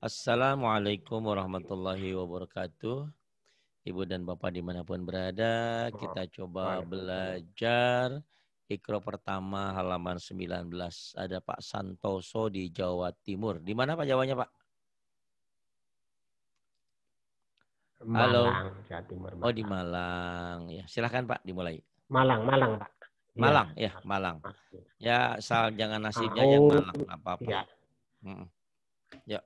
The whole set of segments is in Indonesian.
Assalamualaikum warahmatullahi wabarakatuh. Ibu dan Bapak dimanapun berada, kita coba belajar Ikro pertama halaman 19. Ada Pak Santoso di Jawa Timur. Di mana Pak Jawanya Pak? Malang, Halo. Jawa Timur, Malang. Oh di Malang. Ya, silahkan Pak dimulai. Malang, Malang Pak. Iya. Malang, ya, ya Malang. Ya, asal jangan nasibnya oh, yang Malang apa apa. Iya. Ya. Hmm. Ya.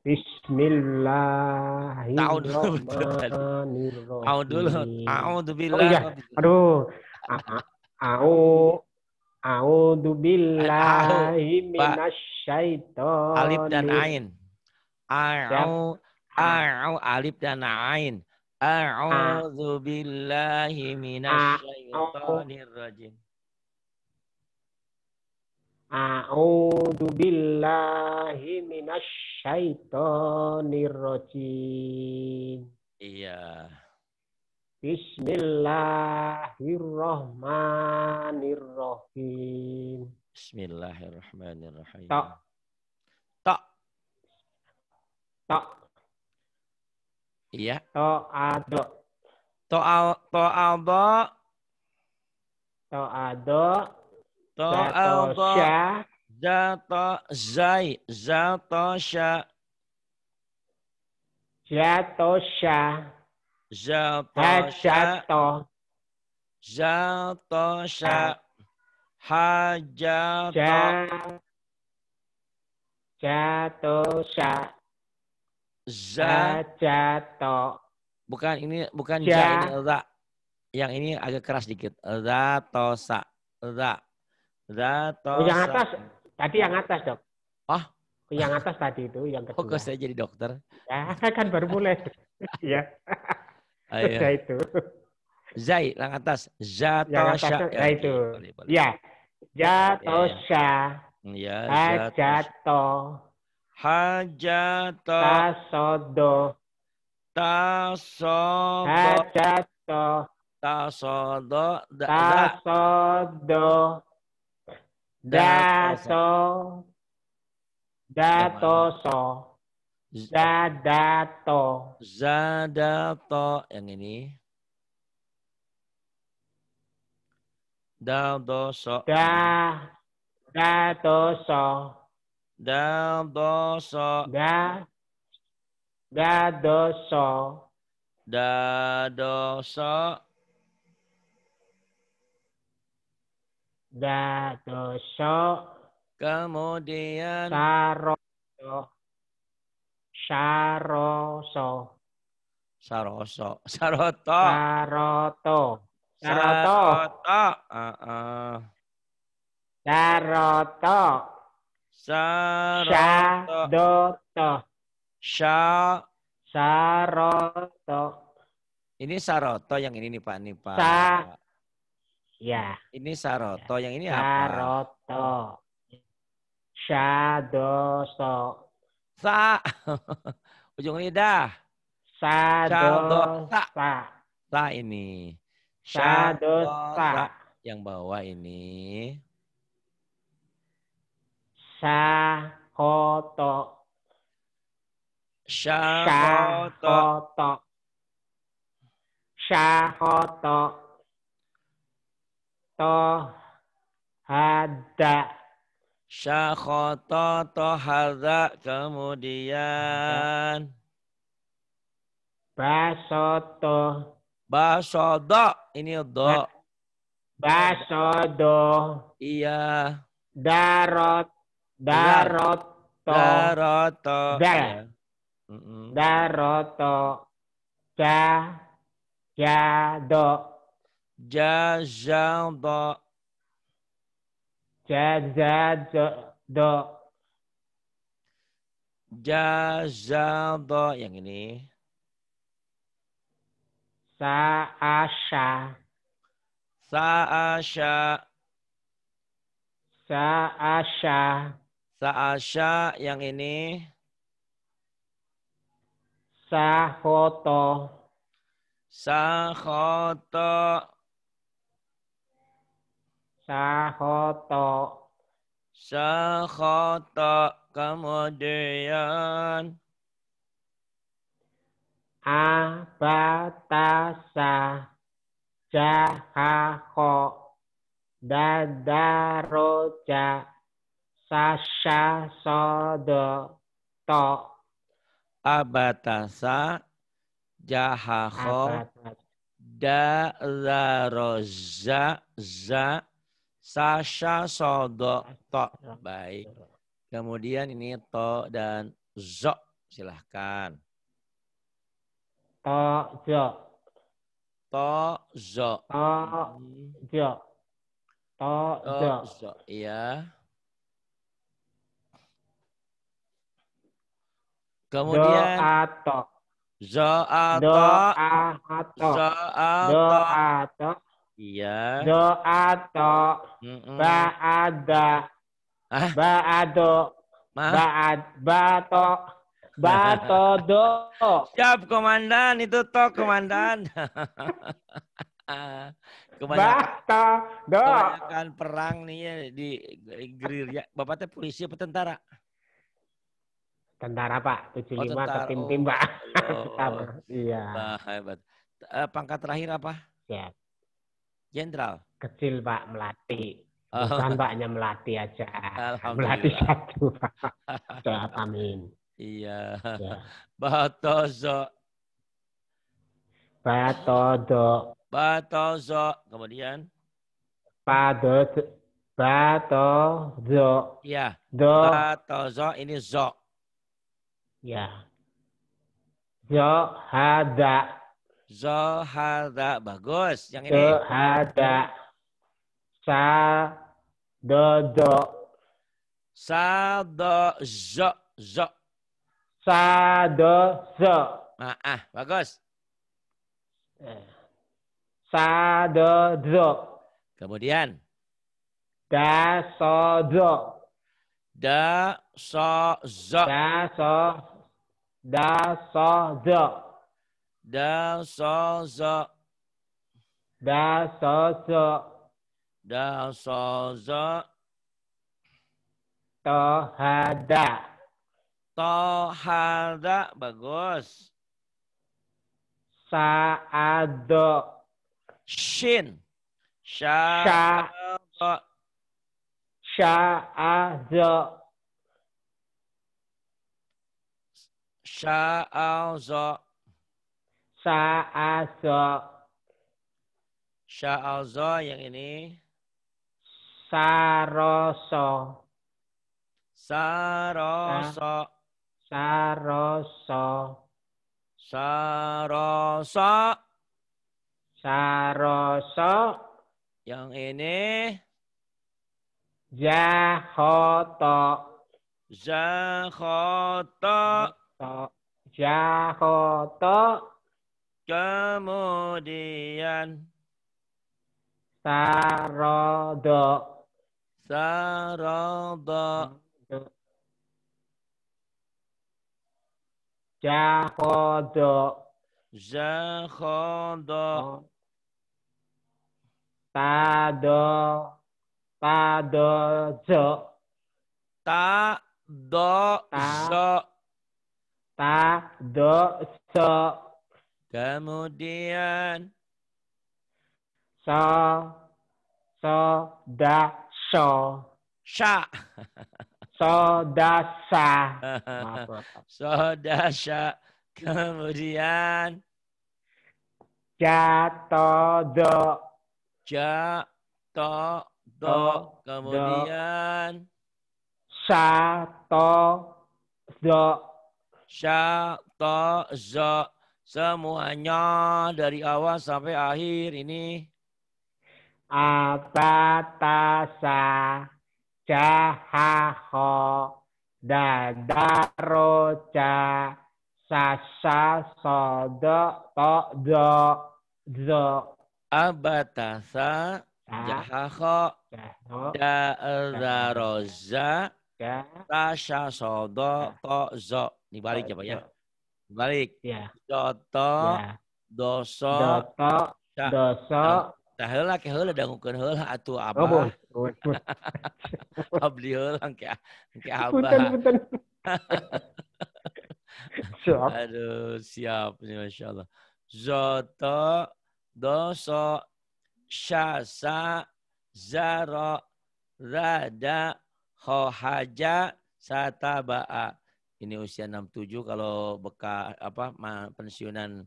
Bismillahirrahmanirrahim. Au dulu. A'udzu dulu. Oh, iya. Aduh. Au A'udzu billahi minasyaitonir Alif dan ain. A'u a'u alif dan ain. A'udzu billahi minasyaitonir rajim. A'udzu billahi minasyaitonir rajim. Iya. Bismillahirrahmanirrahim. Bismillahirrahmanirrahim. Tak. Tak. Tak. Iya. ada. Tak ada. Zatosa, ta Zata zai zata Sha Zato Sha Zato Sha Zato Sha Bukan ini bukan ja, ja ini ra. Yang ini agak keras dikit. Zatosa. Zatosa. Zato. Oh, yang atas. Tadi yang atas, Dok. Ah? Yang atas tadi itu yang kedua. Fokus saya jadi dokter? Ya, kan baru mulai. ya. Sudah ah, iya. itu. Zai, yang atas. Zatosha. Ya, atas, ya, itu. Boleh, boleh. Ya. Jatosha. Iya, iya. Ya, Hajato. Hajato. Tasodo. Tasodo. Hajato. Tasodo. Tasodo. Dato. Datoso. Zadato. Zadato. Yang ini. Dadoso. Da. Datoso. Dadoso. Da. Dadoso. Dadoso. Zatoso. Kemudian. Saroso. Saroso. Saroso. Saroto. Saroto. Saroto. Saroto. Uh, uh. Saroto. Saroto. Sha. Saroto. Ini Saroto yang ini nih Pak nih Pak. Sa Ya. Ini Saroto. Ya. Yang ini Saroto. apa? Saroto. Sadoso. Sa. Ujung lidah. Sadosa. Sa. Sa Sa ini. Sa. Yang bawah ini. Sa. Koto. Sa. Koto tohada hada syakhata tohada kemudian basoto basodo ini do basodo iya darot daroto daroto dal iya. daroto ja ja do do. Jazado. do. Yang ini. Sa'asha. Sa'asha. Sa'asha. Sa'asha. Yang ini. Sahoto. Sahoto sahoto Sahoto. Kemudian. Abatasa. Jahako. Dadaroja. Sasha sodo. To. Abatasa. Jahako. Abatasa. Da za Sasha sodok To. Ya. Baik. Kemudian ini To dan Zo. Silahkan. To Zo. To Zo. To Zo. To Zo. Iya. Kemudian. Zo ato. Zoato. ato. Iya. ato. Mm-mm. Ba'ada. Ba'ado. Ba'ad. Ba'to. Ba'todo. Siap, Komandan. Itu to, Komandan. Bata, do. kebanyakan perang nih ya di gerilya. Bapak teh polisi apa tentara? Tentara Pak, 75 oh, tim tim oh, Pak. Oh, oh, oh. Iya. Bah, hebat. Uh, pangkat terakhir apa? Siap. Jenderal. Kecil Pak Melati. Bukan oh. Paknya Melati aja. Melati satu Pak. amin. Iya. Batoso. Ya. Batozo. Batodo. Batozo. Kemudian? Padot. Batozo. Iya. Do. Batozo ini zo. Ya. Zo hada. Zohada. Bagus. Yang ini. Zohada. Sa. Do. Do. Sa. Do. Zo. Zo. Sa. Do. Zo. Ah, ah. Bagus. Eh. Sa. Do. Zo. Kemudian. Da. So. Zo. Da. So. Zo. Da. So. Da. So. Zo da so so da so so da so Tohada. Tohada. Bagus. Saado. Shin. ado sha ado Sa'azo. Sya'alzo yang ini. Saroso. Saroso. Saroso. Saroso. Saroso. Yang ini. Jahoto. Jahoto. Jahoto. Kemudian sarodo sarodo jahodo jahodo tado tado jo ta do jo ta Kemudian so so da so sha so da sa Maaf, so da sha kemudian ja to do ja to do kemudian sa to do sha to zo Semuanya dari awal sampai akhir ini. Abatasa jahaho dadaroja sasa sodo to zo abatasa jahaho dadaroja sasa sodo to zo dibalik ya pak ya Balik. Ya. Doto, ya. doso, doto, doso. Nah, lah ke heula ngukun hula atau apa? Oh, bos. Abdi heula ke ke abah. siap. Aduh, siap nih allah Zoto, doso, syasa, zaro, rada, hohaja, sataba'a ini usia 67 kalau beka apa ma, pensiunan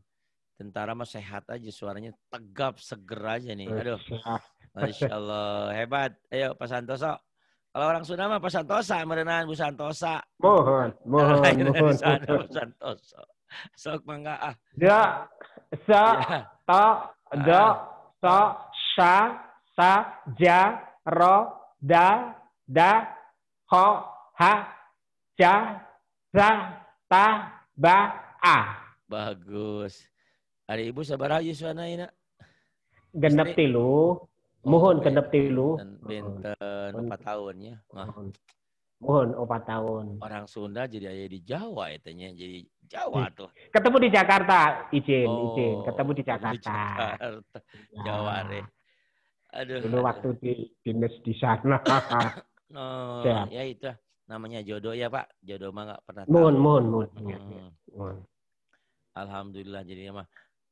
tentara mah sehat aja suaranya tegap segera aja nih. Aduh. Masya Allah hebat. Ayo Pak Santoso. Kalau orang Sunda mah Pak Santosa, merenang Bu Santosa. Mohon, mohon, mohon. Sana, Bu Santoso. Sok mangga ah. Da, sa, ya. ta, da, ah. sa, sa, sa, ja, ro, da, da, ho, ha, ja, ra ta ba a. Bagus. Hari ibu sabar aja suana ini. Genep tilu. Oh, Mohon genep tilu. Benten empat tahun ya. Mohon empat tahun. Orang Sunda jadi ayah di Jawa nya Jadi Jawa tuh. Ketemu di Jakarta. Izin, oh, izin. Ketemu di Jakarta. Jakarta. Ya. Jawa deh. Aduh. Dulu waktu di dinas di sana. oh, ya. ya itu namanya jodoh ya Pak. Jodoh mah nggak pernah tahu. Mohon, mohon, mohon. mohon. Alhamdulillah jadinya mah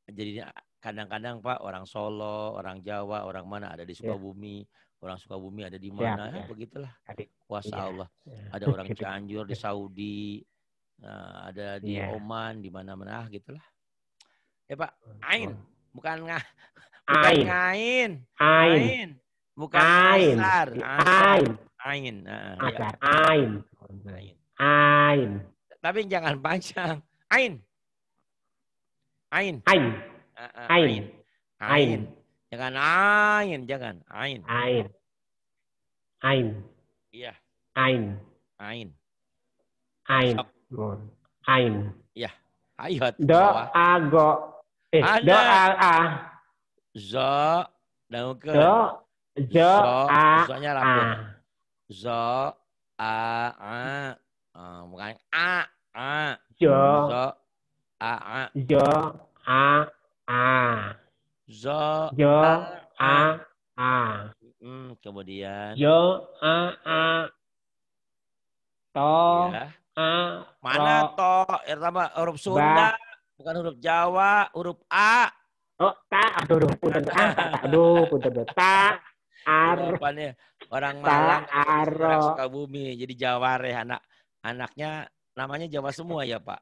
jadinya kadang-kadang Pak orang Solo, orang Jawa, orang mana ada di iya. Sukabumi, yeah. orang Sukabumi ada di iya, mana, iya. ya yeah. begitulah. Kuasa yeah. Allah. Yeah. Ada orang Cianjur di Saudi, nah, ada di yeah. Oman, di mana-mana ah, gitulah. Ya Pak, ain bukan ngah bukan ain. Ain. ain. Bukan ain. Asar. Asar. Ah. Ain. Ain. Uh, Acar. Ya. Ain. Ain. Ain. Tapi jangan panjang. Ain. Ain. Ain. ain. ain. Jangan ain, jangan ain. Ain. Ain. Iya. Ain. Ain. Ain. Ain. Iya. Ayo. Do ago. Eh, do a a. Zo. Dan ke. Do. Jo. A. Zo-nya lapor zo a a oh, bukan a a zo a a zo a a zo zo a a hmm, kemudian zo a a to iya. a mana to pertama huruf Sunda bukan huruf Jawa huruf a oh ta aduh aduh ah, aduh aduh aduh ta ar orang Malang, orang Sukabumi, jadi Jaware anak anaknya namanya Jawa semua ya Pak.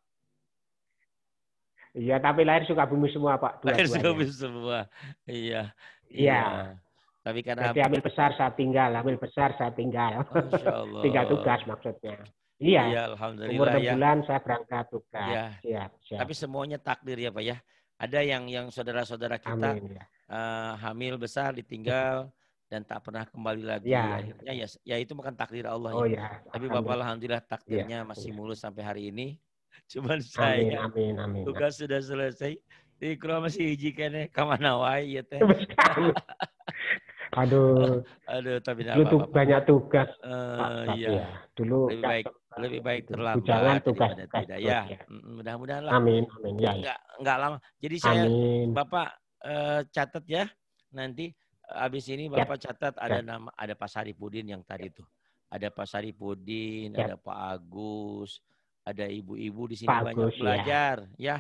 Iya, tapi lahir Sukabumi semua Pak. Dua lahir Sukabumi semua, iya, iya. Iya. Tapi karena Jadi ambil besar saat tinggal, ambil besar saat tinggal. Tiga oh, tinggal tugas maksudnya. Iya. ya, alhamdulillah. Umur ya. bulan saya berangkat tugas. Iya. ya, Tapi semuanya takdir ya Pak ya. Ada yang yang saudara-saudara kita Amin, ya. uh, hamil besar ditinggal, dan tak pernah kembali lagi. Ya. Akhirnya ya, ya itu bukan takdir Allah. Ya. Oh, ya. ya. Tapi Bapak alhamdulillah takdirnya ya. masih ya. mulus sampai hari ini. Cuman saya amin, amin, amin. tugas sudah selesai. Di masih hiji kene kamana wae ya teh. Aduh. Aduh, tapi Dulu apa, apa, banyak tugas. Uh, iya. Ya. Dulu lebih baik ya, lebih baik terlambat jangan tugas tidak. Ya, ya. Mm, mudah-mudahan lah. Amin, amin. Ya, ya. Enggak, enggak lama. Jadi saya amin. Bapak uh, catat ya nanti Habis ini Bapak ya. catat ada ya. nama ada Pak Saripudin yang tadi tuh. Ada Pak Saripudin, ya. ada Pak Agus, ada ibu-ibu di sini Pak banyak Agus, ya. belajar ya. ya.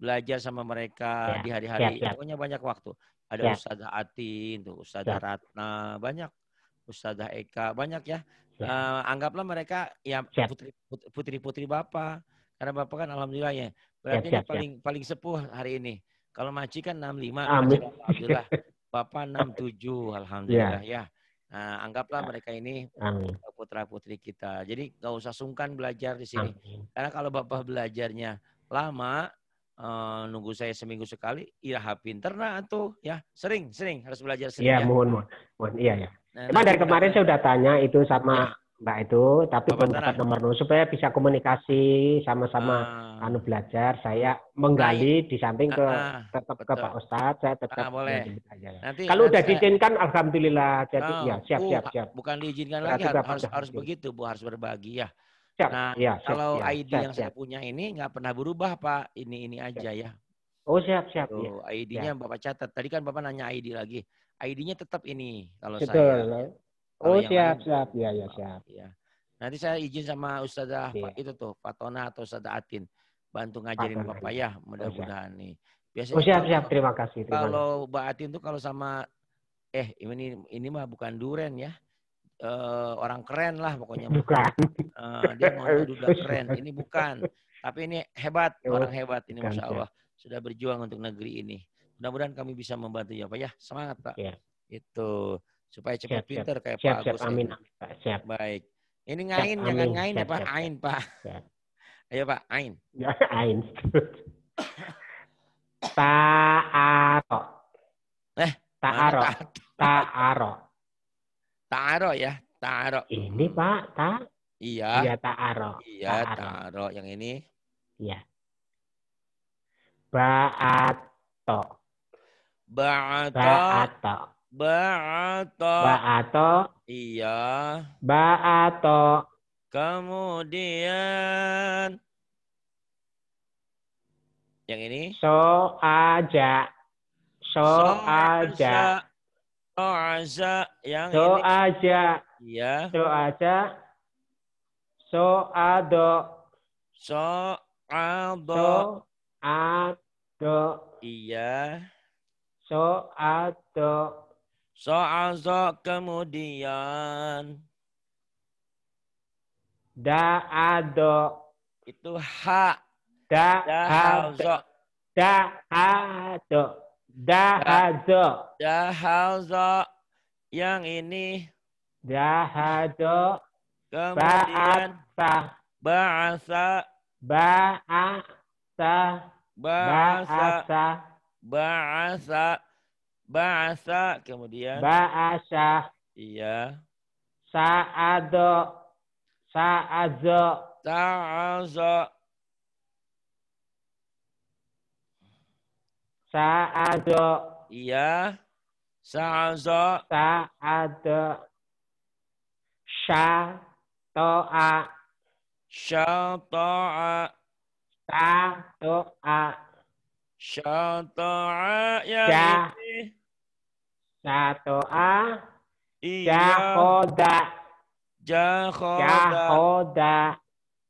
Belajar sama mereka ya. di hari-hari. Ya, ya. Pokoknya banyak waktu. Ada ya. Ustazah Atin, tuh Ustazah ya. Ratna, banyak Ustazah Eka, banyak ya. ya. Uh, anggaplah mereka ya putri-putri Bapak. Karena Bapak kan alhamdulillah ya. Berarti ya, ya, paling paling sepuh hari ini. Kalau Maci kan 65, Amin. Kan alhamdulillah. Bapak 67 iya. alhamdulillah ya. ya. Nah, anggaplah ya. mereka ini putra-putri kita. Jadi nggak usah sungkan belajar di sini. Amin. Karena kalau Bapak belajarnya lama, uh, nunggu saya seminggu sekali, iya pinter ternak tuh ya. Sering, sering harus belajar sering. Iya ya. mohon, mohon. mohon iya ya. Nah, Emang dari kemarin saya udah tanya itu sama ya. Mbak nah, itu, tapi belum dapat nomor dulu supaya bisa komunikasi sama-sama uh, anu belajar. Saya nah, menggali nah, di samping ke tetap ke Pak Ustadz, saya tetap ah, boleh. Nanti, Kalau nanti udah saya... diizinkan, alhamdulillah. Jadi oh, ya siap, uh, siap, siap. Bukan diizinkan lagi, harus, harus, harus begitu, Bu, harus berbagi ya. Siap, nah, ya, siap, kalau ya, ID siap, yang siap. saya punya ini nggak pernah berubah, Pak. Ini ini aja ya. Oh siap siap. Tuh, ya. ID-nya Bapak catat. Tadi kan Bapak nanya ID lagi. ID-nya tetap ini kalau Betul. saya. Oh oh siap lain, siap ya ya siap. Ya. Nanti saya izin sama Ustazah ya. itu tuh pak Tona atau Ustazah Atin bantu ngajarin Pak Bapak iya. ya oh, mudah-mudahan oh, nih. Biasanya oh siap kalau, siap terima kasih. Terima kalau Mbak Atin tuh kalau sama eh ini ini mah bukan duren ya. Uh, orang keren lah pokoknya. Bukan. Uh, dia mau duduk keren. Ini bukan. Tapi ini hebat, oh, orang hebat ini Masya Allah. Sudah berjuang untuk negeri ini. Mudah-mudahan kami bisa membantu ya Pak ya. Semangat Pak. Ya. Itu supaya cepat siap, pinter siap. kayak siap, Pak Agus. Amin, amin, Siap. Baik. Ini ngain, siap, jangan ngain siap, ya Pak. Siap, ain, Pak. Siap. Ayo Pak, ain. Ya, ain. Ta'aro. Eh, Ta'aro. Ta'aro. Ta'aro ya, Ta'aro. Ini Pak, Ta. Iya. Iya Ta'aro. Iya Ta'aro. Yang ini. Iya. Ba'ato. Ba'ato. Ba'ato. Ba'ato. Ba'ato. Iya. Ba'ato. Kemudian yang ini. So aja. So, so aja. So aja. Yang so ini. aja. Iya. So aja. So ado. So ado. So ado. Iya. So ado. So'azo kemudian. Da'ado. Itu ha. Da'ado. Da'ado. Da'ado. Da'ado. Yang ini. Da'ado. Kemudian. Ba'asa. Ba'asa. Ba'asa. bahasa bahasa Ba'asa. Ba'asa kemudian. Ba'asa. Iya. Sa'ado. Saado iya. Saado Sa'azo. Iya. Saado Sa'ado. Toa Sha Toa Syata'a ya Bibi. Syata'a iya. Jahoda. Jahoda. Jahoda.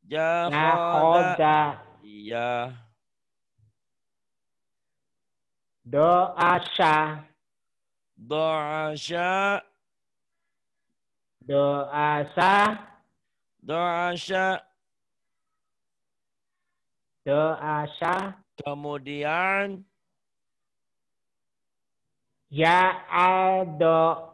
Jahoda. Iya. Do'asya. Doa Do'asya. Doa Do'asya. Kemudian ya aldo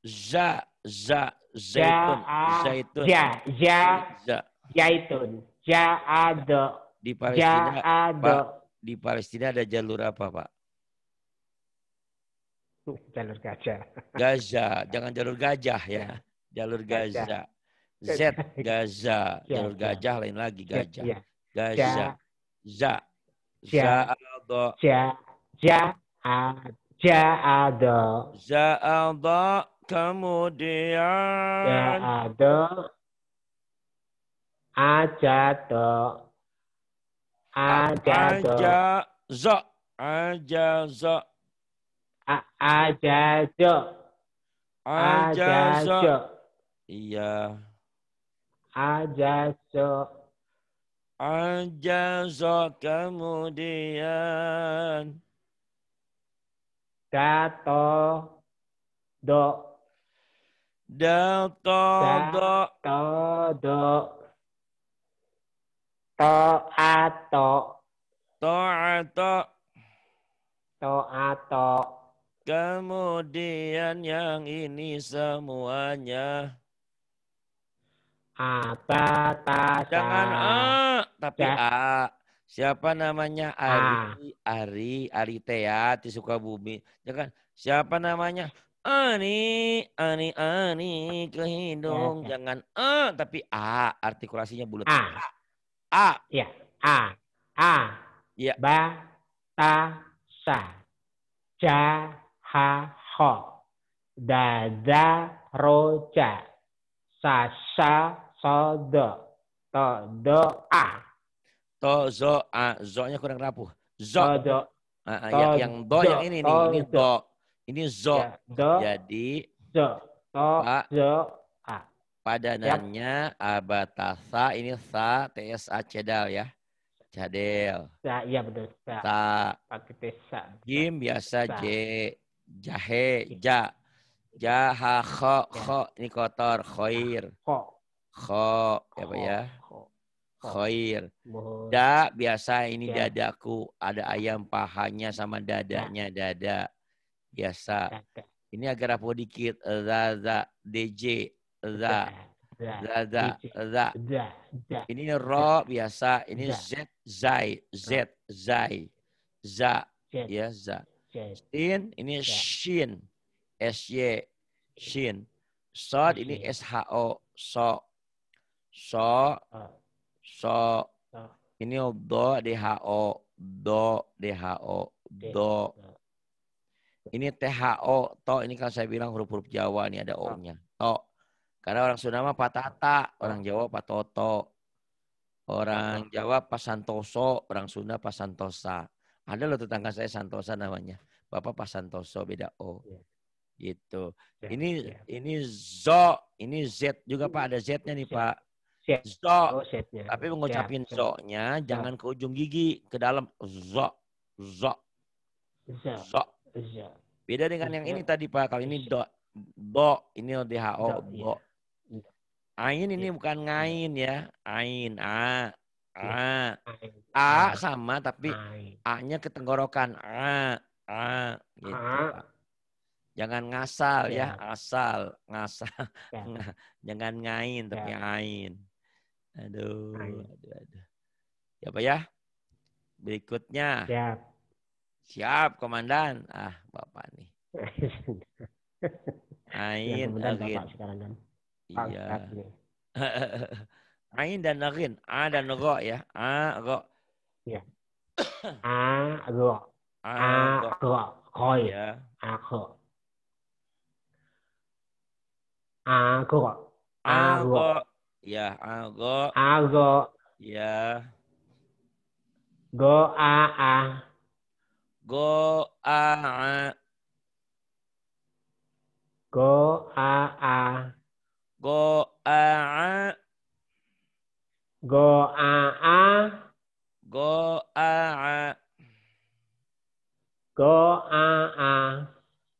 za za zaitun ja, ya zaitun ya ya za. zaitun ya aldo di ya Palestina ya, aldo. Pak, di Palestina ada jalur apa Pak? Jalur Gaza. Gaza, jangan jalur gajah ya. ya. Jalur Gaza. Z Gaza, jalur gajah lain lagi gajah. Gaza. Za Ja'ada. Ja, ja'ada. Ja'ada. Kemudian. Ja'ada. Ajado. Ajado. Ajazo. Ajazo. Ajazo. Ajazo. Iya. Ajazo. Ajaza kemudian. Dato do. Dato do. Dato do. To'ato. to, To'ato. Kemudian yang ini semuanya. Abatasa. Jangan A, eh, tapi A. Ya. Eh, siapa namanya Ari? Ah. Ari, Ari Tea ya, di Sukabumi. Jangan ya siapa namanya? Ani, ani, ani ke hidung. Jangan A, eh, tapi A. Artikulasinya bulat. A. A. Ya, A. A. Ya. Ba, ta, sa. Ja, ha, ho. Da, da, ro, ja. Sa, sa, sada tada, a, ah to zo a zo nya kurang rapuh zo A, ya, yang do yang ini nih ini do ini zo ya, jadi zo to zo a padanannya ya. abatasa ini sa s a cedal ya cadel sa iya betul sa sa pakai sa jim biasa j jahe ja jaha kho ya. kho ini kotor khair kho Kho, ya Pak ya. Khair. Da biasa ini ya. dadaku, ada ayam pahanya sama dadanya ya. dada. Biasa. Ya, ya. Ini agak rapuh dikit. Zaza, DJ, za. Zaza, za. Ini ro biasa, ini z, zai, z, zai. Za, ya za. Sin, ini shin. S-Y, shin. Sod, ini S-H-O, so. So, ah. so. Ah. Ini do DHO, do DHO, ah. do. Ini THO, to. Ini kalau saya bilang huruf-huruf Jawa ini ada O-nya. To. Karena orang Sunda mah patata, orang Jawa patoto. Orang Jawa pasantoso, orang Sunda pasantosa. Ada loh tetangga saya Santosa namanya. Bapak Pak Santoso beda O. Iya. Gitu. Iya, ini iya. ini zo, ini Z juga Pak ada Z-nya nih Pak sok. Oh, Tapi mengucapin ya. soknya so. Nah. jangan ke ujung gigi, ke dalam zok, zok, zok. Beda dengan yang ini tadi Pak. Kalau ini do, bo, ini h o bo. Iya. Ain ini iya. bukan ngain ya, ain, a, a, iya. a sama tapi a-nya ketenggorokan, tenggorokan, a, a, gitu. Jangan ngasal ya, ya asal ngasal. Jangan ngain tapi ain. Aduh, aduh, aduh. Ya ya? Berikutnya. Siap. Siap, Komandan. Ah, Bapak nih. Ya, Ain, ya, Arin. Kan. Iya. Ain dan Arin. A dan Ro ya. A, Ro. Iya. A, Ro. A, Ro. Koi. Ya. A, Ro. Iya. A, Ro. A, Ro. Ya, ago. go, Ya. Go a a. Go a a. Go a a. Go a a. Go a a. Go a a. Go a a.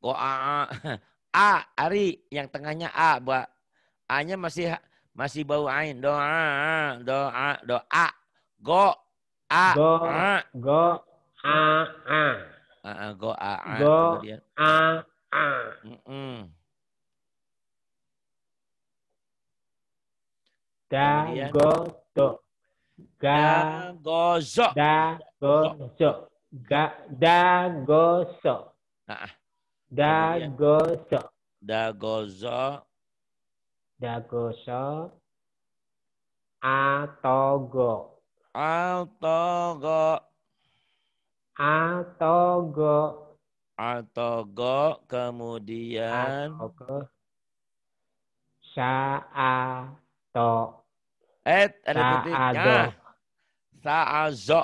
Go a a. A, Ari, yang tengahnya A, buat A-nya masih masih bau ain. Doa, doa, doa. Go, a, go, a. go, a, a. go, a, a. Go, a, a. Da, go, do. Ga, go, zo. Da, go, zo. Ga, da, go, so. Da, go, so. Da, go, zo dagoso atogo atogo atogo atogo kemudian atogo saato eh ada titiknya saazo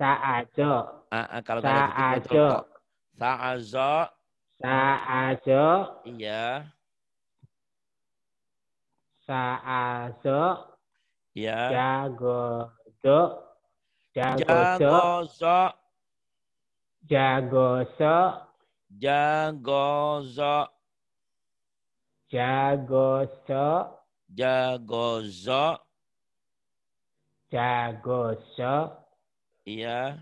saazo ah, ah, Kalau kalau saazo saazo saazo iya sa a sớ dạ cha gờ sớ cha gờ sớ cha gờ sớ cha gờ sớ cha gờ sớ cha gờ sớ cha gờ sớ dạ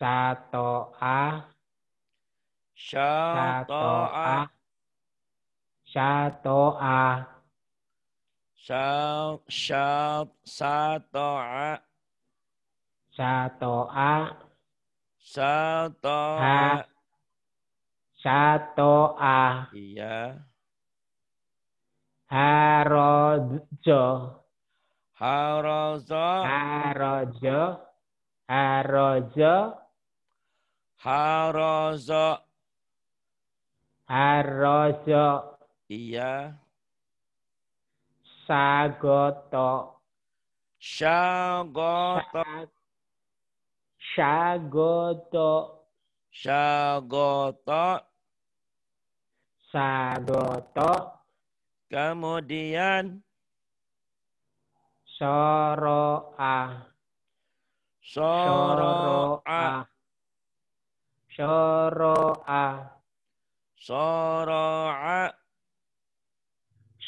sa to a sa to a Satoa, Syat, syat, Satoa, Satoa, Syato'a. Syato'a. Iya. Harojo. Harojo. Harojo. Harojo. Harojo. Harojo. Iya. Sagoto. sagoto, sagoto, sagoto, Sagoto. Kemudian. Soroa. Soroa. Soroa. Soroa.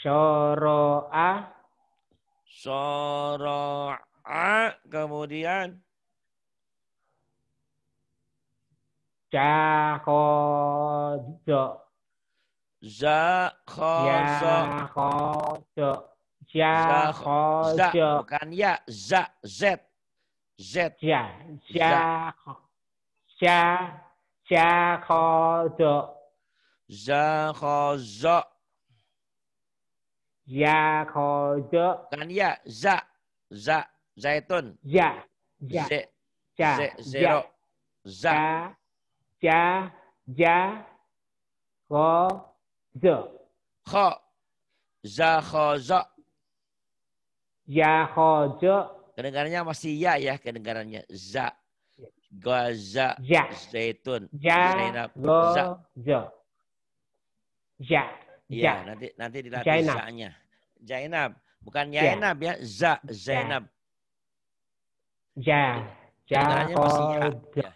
Syara'a. Syara'a. Kemudian. Jakodo. Zakhodo. Jakodo. Jakodo. Bukan ya. Za. Z. Z. Ya. Jakodo. Ja. Jakodo. Zakodo. Ya kojo. Karena ya, za. Za. Zaitun. Ya. Ya. Z ja. Z. zero. Za. Ja. Ja. Ko. Zo. Ko. Za kojo. Ya kojo. Kedengarannya masih ya ya kedengarannya. Za. Gaza. Ya. Zaitun. Ja. Zainab. Go. Za. Zo. Ya. ya. nanti nanti dilatih Ya. Zainab. Bukan ya. Yainab ya, Za, ya. Zainab. Ja. Ja. Ja. Oh, ya.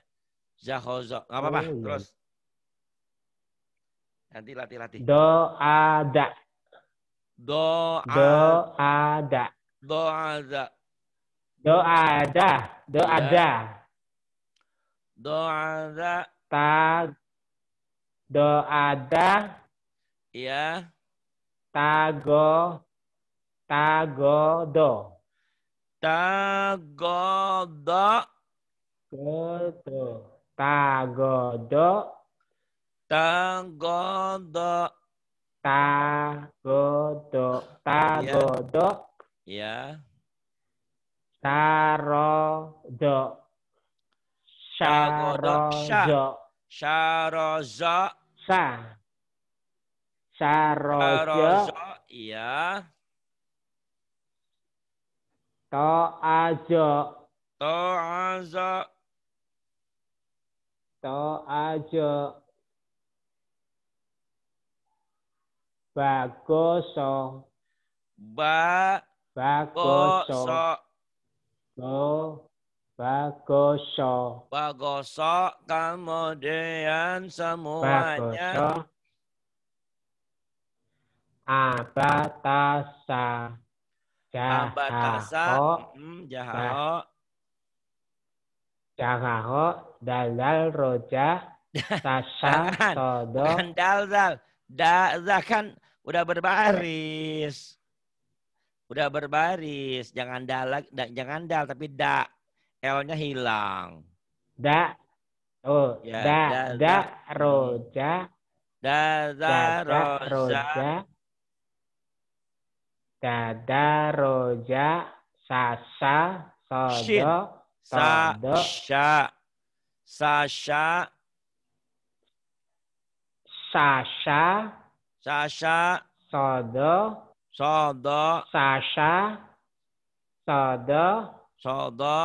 Gak apa-apa. Oh, iya. Terus. Nanti latih-latih. Da. Do. A. da. Do. A. Da. Ta. da. Iya. Tago. Tagodo. Tagodo. Godo. Tagodo. Tagodo. Tagodo. Iya. Tagodo. Ya. Yeah. Tarodo. Sarodo. Sharozo. Sa. Sharozo. Iya. To aja. To aja. To aja. Bagoso. Ba. Bagoso. Go. Bagoso. Bagoso. Kemudian semuanya. Bagoso. Abatasa. Jahaho. Jahaho. Jahaho. Dalal roja. Tasha. Todo. Dalal. Da, Kan udah berbaris. Udah berbaris. Jangan dal. Da, jangan dal. Tapi da. L-nya hilang. Da. Oh. Ya, da, da. Da. Roja. Da. Da. Roja. roja dada roja sasa sodo sodo sasha sasha sasha sasha sodo sodo sasha sodo sodo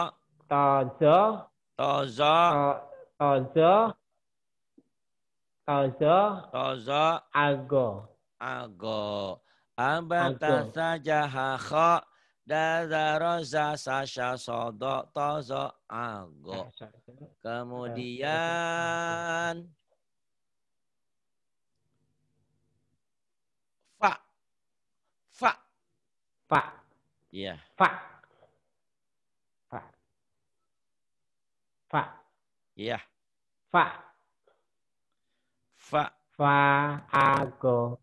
tozo tozo tozo tozo tozo ago ago Abata sajaha kha dazaraza sasha sodo tozo ago. Ah, Kemudian fa fa fa iya, fa fa fa iya, fa fa fa ago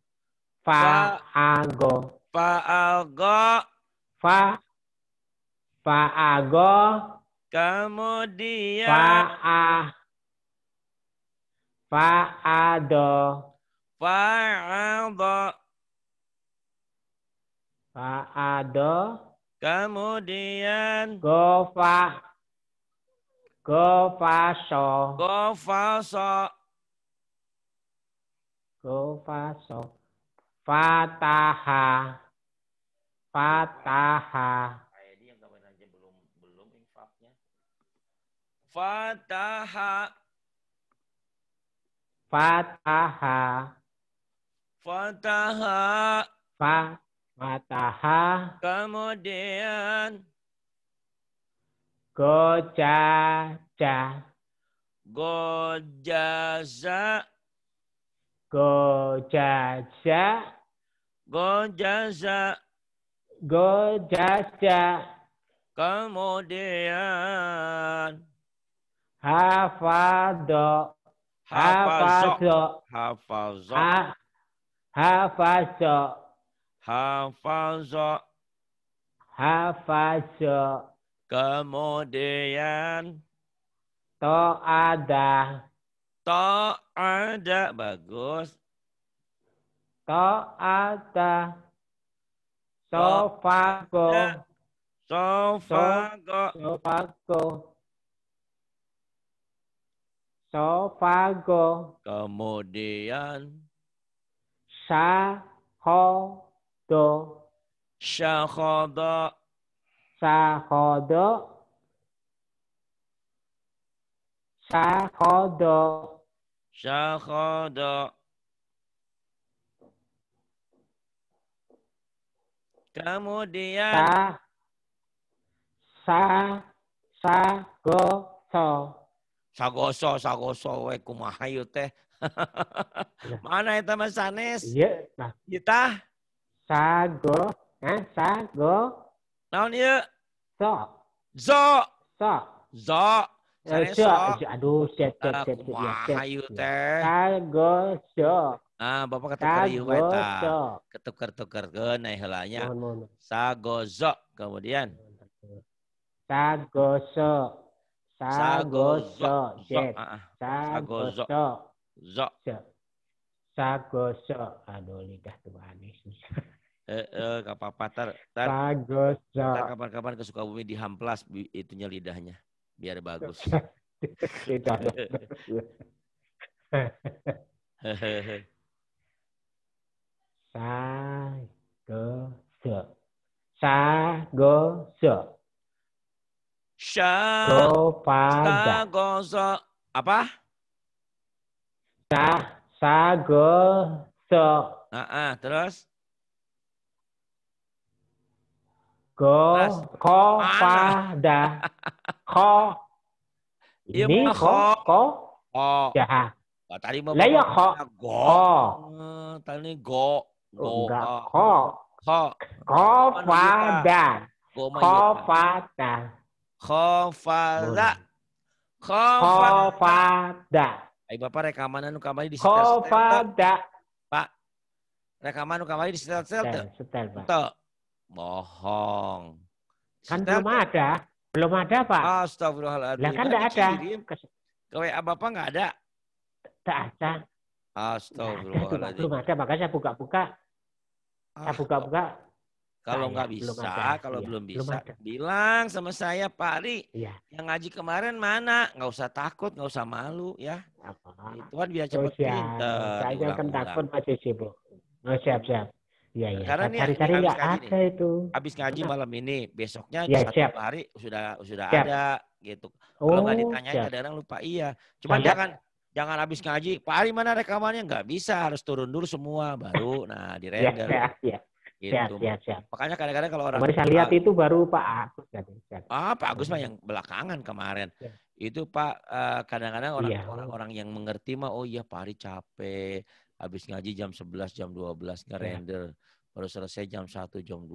Fa ago Fa. fa, fa ago ago Kemudian. fa, fa ado, fa ado, fa ado, Kemudian. go go go fa fa fa so so go fa so Fataha. Fataha. Ini yang aja Fataha. Fataha. Fataha. Fataha. Kemudian. Gojaja. Gojaza. Gojaja. Gojaza. Gojaza. Kemudian. Hafado. Hafazo. Hafazo. hafazo. Hafazo. Hafazo. Kemudian. To ada. To ada. Bagus. có ata sofago sofago sofago sofago kemudian sahodo sahodo sahodo sahodo sahodo Kemudian sa sa sa go so. Sagoso, sagoso, we kumaha teh. Mana itu Mas Sanes? Iya, nah. Kita sago, eh sago. Naon ieu? So. Zo. So. Zo. Sanes eh, so. Aduh, set set set. Kumaha teh? Sago so. Ah, bapak ketukar ieu we tah. ketukar ke naik helanya. Sagozo. Kemudian sagoso. Sagoso. Sagoso. Zo. Sagoso. Aduh lidah tuh manis. Eh, eh, gak apa-apa. Tar, tar, Tar kapan-kapan ke Sukabumi dihamplas itunya lidahnya. Biar bagus. Lidah. sa go se sa go se sha go sa go apa sa sa go se ah uh-uh, terus go ko pada iya, ko ini ko ko oh. tadi mau lah ya ko go eh, tadi go Oh, enggak. Ko. Ko. Kofada. Kofada. Kofada. Kofada. Ayo Bapak rekaman anu kamari di setel fada. Pak. Rekaman anu kamari di setel setel. Setel, Pak. Bohong. Kan belum ada. Belum ada, Pak. Astagfirullahaladzim. Lah kan enggak ada. Ke WA Bapak enggak ada. Tak ada. Astagfirullahaladzim. Belum ada, makanya buka-buka. Saya buka-buka. Kalau nggak bisa, ada, kalau iya, belum bisa, belum bilang sama saya Pak Ari, iya. yang ngaji kemarin mana? Nggak usah takut, nggak usah malu ya. Apa? kan biar oh, cepat ya, pinter. Saya akan takut Pak Cici, Bu. Oh, siap, siap. Iya, iya. Karena nih, cari hari nggak ada itu. Habis ngaji malam ini, besoknya ya, satu siap. hari sudah sudah siap. ada gitu. Kalau nggak oh, ditanya kadang lupa iya. Cuman jangan Jangan habis ngaji, Pak Ari mana rekamannya? Nggak bisa, harus turun dulu semua baru nah di render. Ya, ya, ya. Gitu. Siap, siap, siap. Makanya kadang-kadang kalau orang kemarin lihat itu baru Pak Agus Ah, Pak Agus mah yang belakangan kemarin. Ya. Itu Pak eh, kadang-kadang uh, orang-orang ya. yang mengerti mah oh iya Pak Ari capek, habis ngaji jam 11, jam 12 ngerender. Ya. Baru selesai jam 1, jam 2.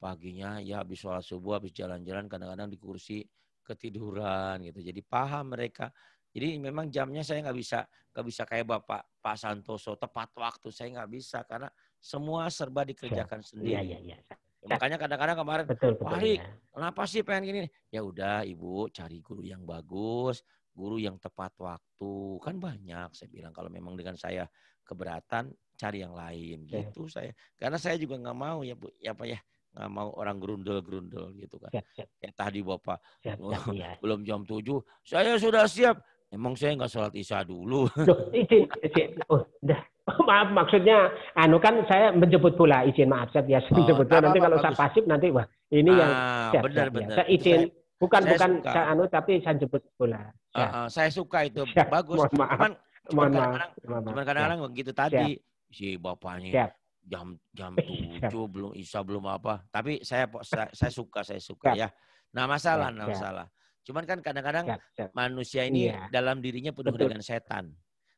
Paginya ya habis sholat subuh, habis jalan-jalan kadang-kadang di kursi ketiduran gitu. Jadi paham mereka jadi memang jamnya saya nggak bisa nggak bisa kayak Bapak Pak Santoso tepat waktu saya nggak bisa karena semua serba dikerjakan ya, sendiri. Iya, iya, iya. Ya, makanya kadang-kadang kemarin, betul, Wahri, iya. kenapa sih pengen gini? Ya udah Ibu, cari guru yang bagus, guru yang tepat waktu. Kan banyak saya bilang kalau memang dengan saya keberatan, cari yang lain ya. gitu saya. Karena saya juga nggak mau ya Bu, ya apa ya? nggak mau orang gerundel-gerundel gitu kan. Ya, ya. Ya tadi Bapak siap, siap, ya. belum jam tujuh saya sudah siap. Emang saya nggak sholat isya dulu. Duh, izin, izin. Oh, dah. Oh, maaf maksudnya, anu kan saya menjemput pula izin maaf ya, saya biasa oh, menjemput. pula. nanti apa, kalau bagus. saya pasif nanti wah ini ah, yang siap, benar, siap, benar. Ya. Saya izin. bukan saya bukan suka. saya anu tapi saya jemput pula. Uh, uh, saya suka itu siap. bagus. Mohon maaf. Cuman, cuman kadang-kadang, cuman kadang begitu tadi siap. si bapaknya siap. jam jam tujuh belum isya belum apa. Tapi saya saya, saya suka saya suka siap. ya. Nah masalah, siap. nah masalah. Siap. Cuman kan kadang-kadang manusia ini yeah. dalam dirinya penuh Betul. dengan setan.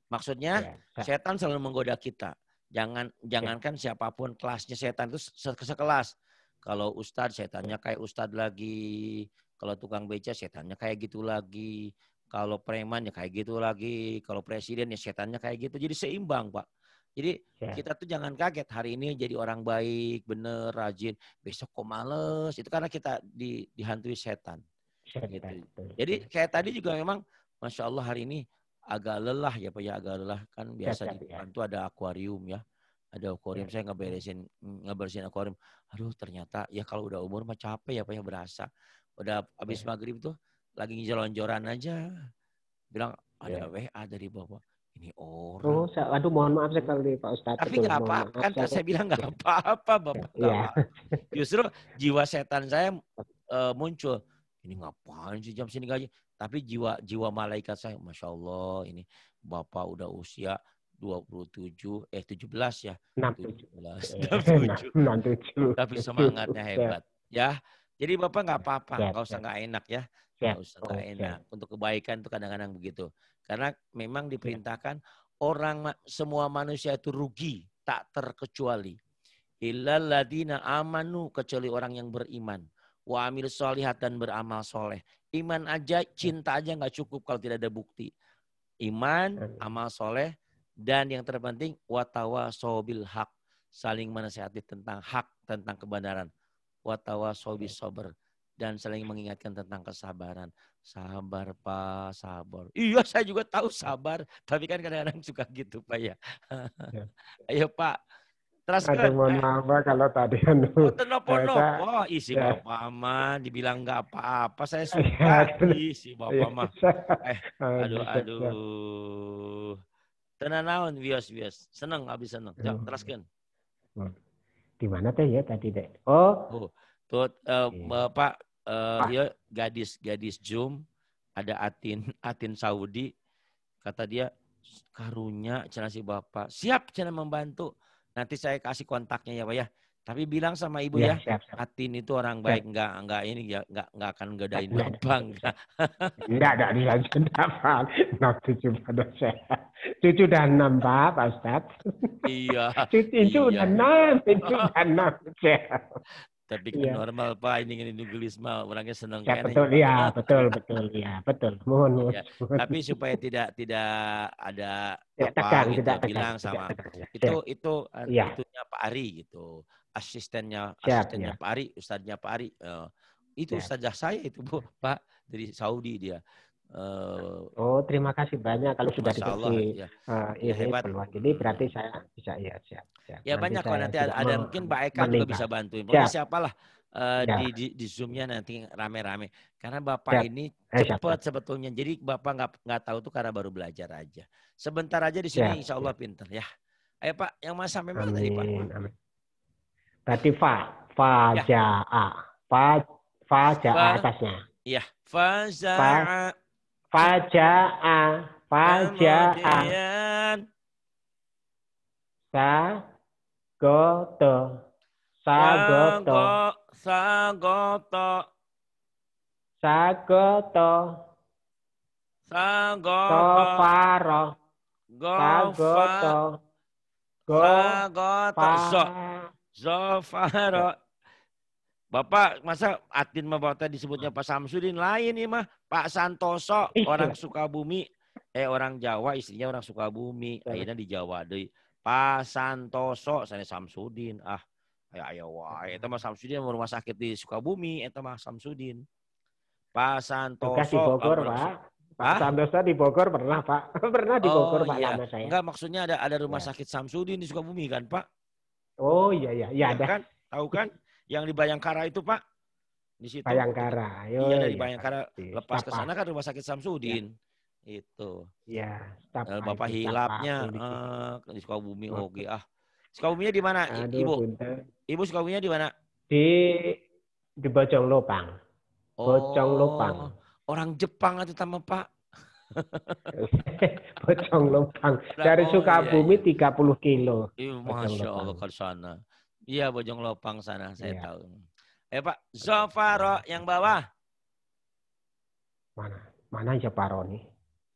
Maksudnya yeah. setan selalu menggoda kita. Jangan yeah. jangankan siapapun kelasnya setan itu se sekelas. Kalau ustadz setannya iya. kayak ustadz lagi, kalau tukang beca setannya kayak gitu lagi, kalau preman ya kayak gitu lagi, kalau presiden ya setannya kayak gitu. Jadi seimbang, Pak. Jadi yeah. kita tuh jangan kaget hari ini jadi orang baik, bener, rajin, besok kok males. Itu karena kita di, dihantui setan. Gitu. Jadi kayak tadi juga memang, masya Allah hari ini agak lelah ya pak ya agak lelah kan biasa di depan ya. tuh ada akuarium ya ada akuarium ya, saya ngeberesin ngebersihin akuarium aduh ternyata ya kalau udah umur mah capek ya pak ya berasa udah habis ya. maghrib tuh lagi ngejalan-joran aja bilang ada WA dari bapak ini orang oh saya, aduh mohon maaf sekali pak Ustadz tapi nggak apa kan saya, bilang nggak apa-apa bapak ya. justru jiwa setan saya uh, muncul ini ngapain sih jam sini gaji? Tapi jiwa jiwa malaikat saya, masya Allah, ini bapak udah usia 27 eh 17 ya tujuh. 67 eh, tujuh. tapi semangatnya hebat ya jadi bapak nggak apa-apa ya? nggak usah nggak enak ya nggak usah nggak enak untuk kebaikan itu kadang-kadang begitu karena memang diperintahkan orang semua manusia itu rugi tak terkecuali illal ladina amanu kecuali orang yang beriman wa amil solihat dan beramal soleh. Iman aja, ya. cinta aja nggak cukup kalau tidak ada bukti. Iman, ya. amal soleh, dan yang terpenting watawa sobil hak. Saling menasehati tentang hak, tentang kebenaran. Watawa sobis ya. sober. Dan saling mengingatkan tentang kesabaran. Sabar Pak, sabar. Iya saya juga tahu sabar. Tapi kan kadang-kadang suka gitu Pak ya. Ayo Pak, Terus Aduh, mohon eh. maaf kalau tadi anu. Oh, nopo-nopo, isi ya. Bapak mah dibilang nggak apa-apa, saya iya, suka ya, isi Bapak iya, mah. Eh, oh, aduh iya, aduh. Tenan naon bios bios. Seneng abis seneng. Jangan teruskan. Di mana teh ya tadi teh? Oh. oh. Tuh, uh, Bapak uh, ah. gadis gadis Zoom. ada Atin Atin Saudi kata dia karunya cina si Bapak siap cina membantu Nanti saya kasih kontaknya ya Pak ya. Tapi bilang sama ibu ya, ya siap, siap. Atin itu orang baik, siap. nggak nggak ini ya nggak nggak akan gedain bapak, nggak. Enggak ada dilanjut Pak No, cucu pada saya. Cucu dan enam pak, Pak Ustad. Iya. Cucu, iya. dan enam, cucu dan enam tapi kan yeah. normal Pak ini ini gelis mau orangnya senang ya, betul iya betul betul iya betul mohon mohon ya. tapi supaya tidak tidak ada tidak apa tekan, gitu, tidak bilang tekan, sama tekan, ya. itu ya. itu ya. itunya Pak Ari gitu asistennya Siap, asistennya ya. Pak Ari ustadznya Pak Ari uh, itu ya. ustazah saya itu Bu Pak dari Saudi dia Uh, oh, terima kasih banyak kalau sudah dikasih Allah, ya. uh, ya, hebat. peluang ini berarti saya bisa ya siap. siap. Ya banyak kok nanti ada, ada mungkin Pak Eka juga bisa bantuin. Pokoknya siap. siapalah uh, ya. di, di, di zoomnya nanti rame-rame. Karena Bapak ya. eh, siap. ini cepat sebetulnya. Jadi Bapak nggak nggak tahu tuh karena baru belajar aja. Sebentar aja di sini, ya, Insya Allah ya. pinter ya. Ayo Pak, yang masa memang tadi Pak? Amin. Berarti Fa, a Fa, Fajaa atasnya. Iya, Fajaa. Fa, Faja'a. Faja'a. Sagoto. Sagoto. Sagoto. Sagoto. Sagoto. Gofaro. Sagoto. Sagoto. Zofaro. Bapak, masa Atin mah disebutnya Pak Samsudin lain ini mah. Pak Santoso iya. orang Sukabumi eh orang Jawa istrinya orang Sukabumi iya. akhirnya di Jawa deh Pak Santoso saya Samsudin ah ayo ya, ya, ayo wah itu iya. mah Samsudin rumah sakit di Sukabumi itu mah Samsudin Pak Santoso di ah, Bogor Pak Pak ah? Santoso di Bogor pernah Pak pernah di oh, Bogor oh, Pak iya. saya enggak maksudnya ada ada rumah ya. sakit Samsudin di Sukabumi kan Pak Oh iya iya iya ya, ada kan tahu kan yang di Bayangkara itu Pak di situ. Bayangkara. Yo, iya dari ya, Bayangkara pasti. lepas ke sana kan rumah sakit Samsudin. Ya. Itu. Iya. Gitu. iya eh, Bapak hilapnya gitu. eh, di Sukabumi oh. oke ah. Sukabuminya di mana, Ibu? Ibu Sukabuminya di mana? Di di Bojong Lopang. Oh, Bojong Lopang. Orang Jepang atau sama Pak? Bojong Lopang. Dari oh, Sukabumi tiga oh, iya, iya. 30 kilo. Iya, Masya Allah ke sana. Iya, Bojong Lopang sana, saya iya. tahu. Eh Pak, Zofaro yang bawah. Mana? Mana Zofaro nih?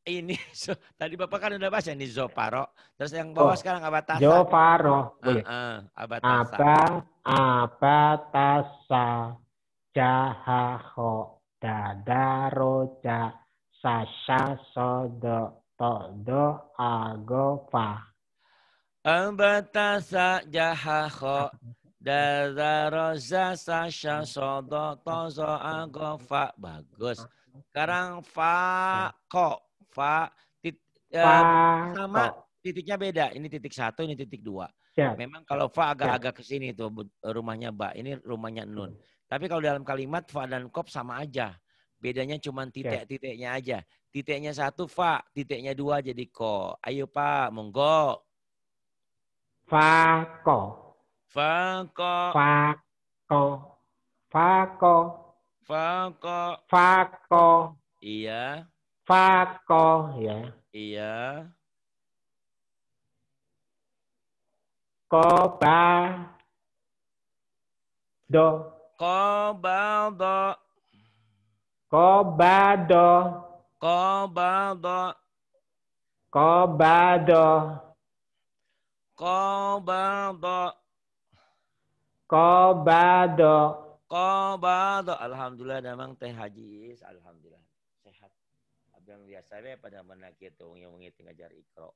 Ini so, tadi Bapak kan udah bahas ya ini Zofaro. Terus yang bawah oh, sekarang Tasa? Zofaro. uh, oh, iya. apa tasa Apa apa Tasa? Jahaho. ja sasa sodo todo agofa. tasa jahaho Dadaroza sasha sodo tozo ago fa. Bagus. Sekarang fa ko. Fa. Tit, eh, sama titiknya beda. Ini titik satu, ini titik dua. Ya. Memang kalau fa ya. agak-agak ke sini tuh rumahnya ba. Ini rumahnya nun. Hmm. Tapi kalau dalam kalimat fa dan kop sama aja. Bedanya cuma ya. titik-titiknya aja. Titiknya satu fa, titiknya dua jadi ko. Ayo pak, monggo. Fa ko. Fako. Fako. Fako. Fako. Fako. Iya. Fako ya. Iya. iya. Koba. Do. Do, Koba, Do, Koba, Do Kobado. Kobado. Alhamdulillah namang teh haji. Alhamdulillah. Sehat. Abang biasa ya pada mana gitu. yang tinggal ngajar ikro.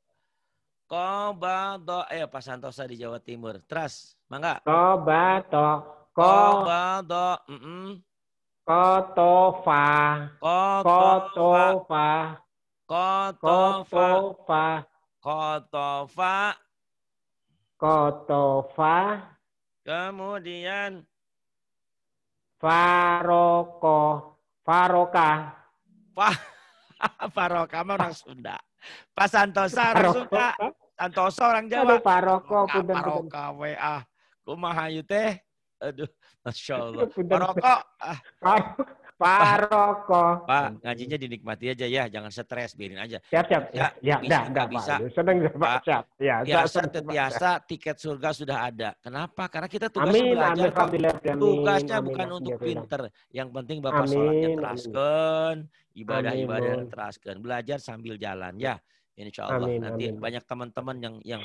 Kobado. Eh Pak Santosa di Jawa Timur. Trust, Mangga. Kobado. Kobado. Kotofa. Kotofa. Kotofa. Kotofa. Kotofa. Kemudian Faroko, Faroka. Fa Faroka mah orang Sunda. Pak Santosa orang Sunda. Santosa orang Jawa. Aduh, Faroko, Faroka, WA. Kumaha teh. Aduh, Masya Faroko. Ah. Faroko. Paroko. Pak, ngajinya dinikmati aja ya, jangan stres, biarin aja. Siap, siap. Ya, ya, ya bisa, ya, dah, bisa. Seneng, Pak. Siap. Ya, biasa, biasa, tiket surga sudah ada. Kenapa? Karena kita tugas amin, belajar. Amin, amin, tugasnya amin, bukan amin, untuk amin. pinter. Yang penting Bapak amin, sholatnya teraskan, ibadah-ibadah teraskan. Belajar sambil jalan ya. Insya Allah amin, nanti amin. banyak teman-teman yang yang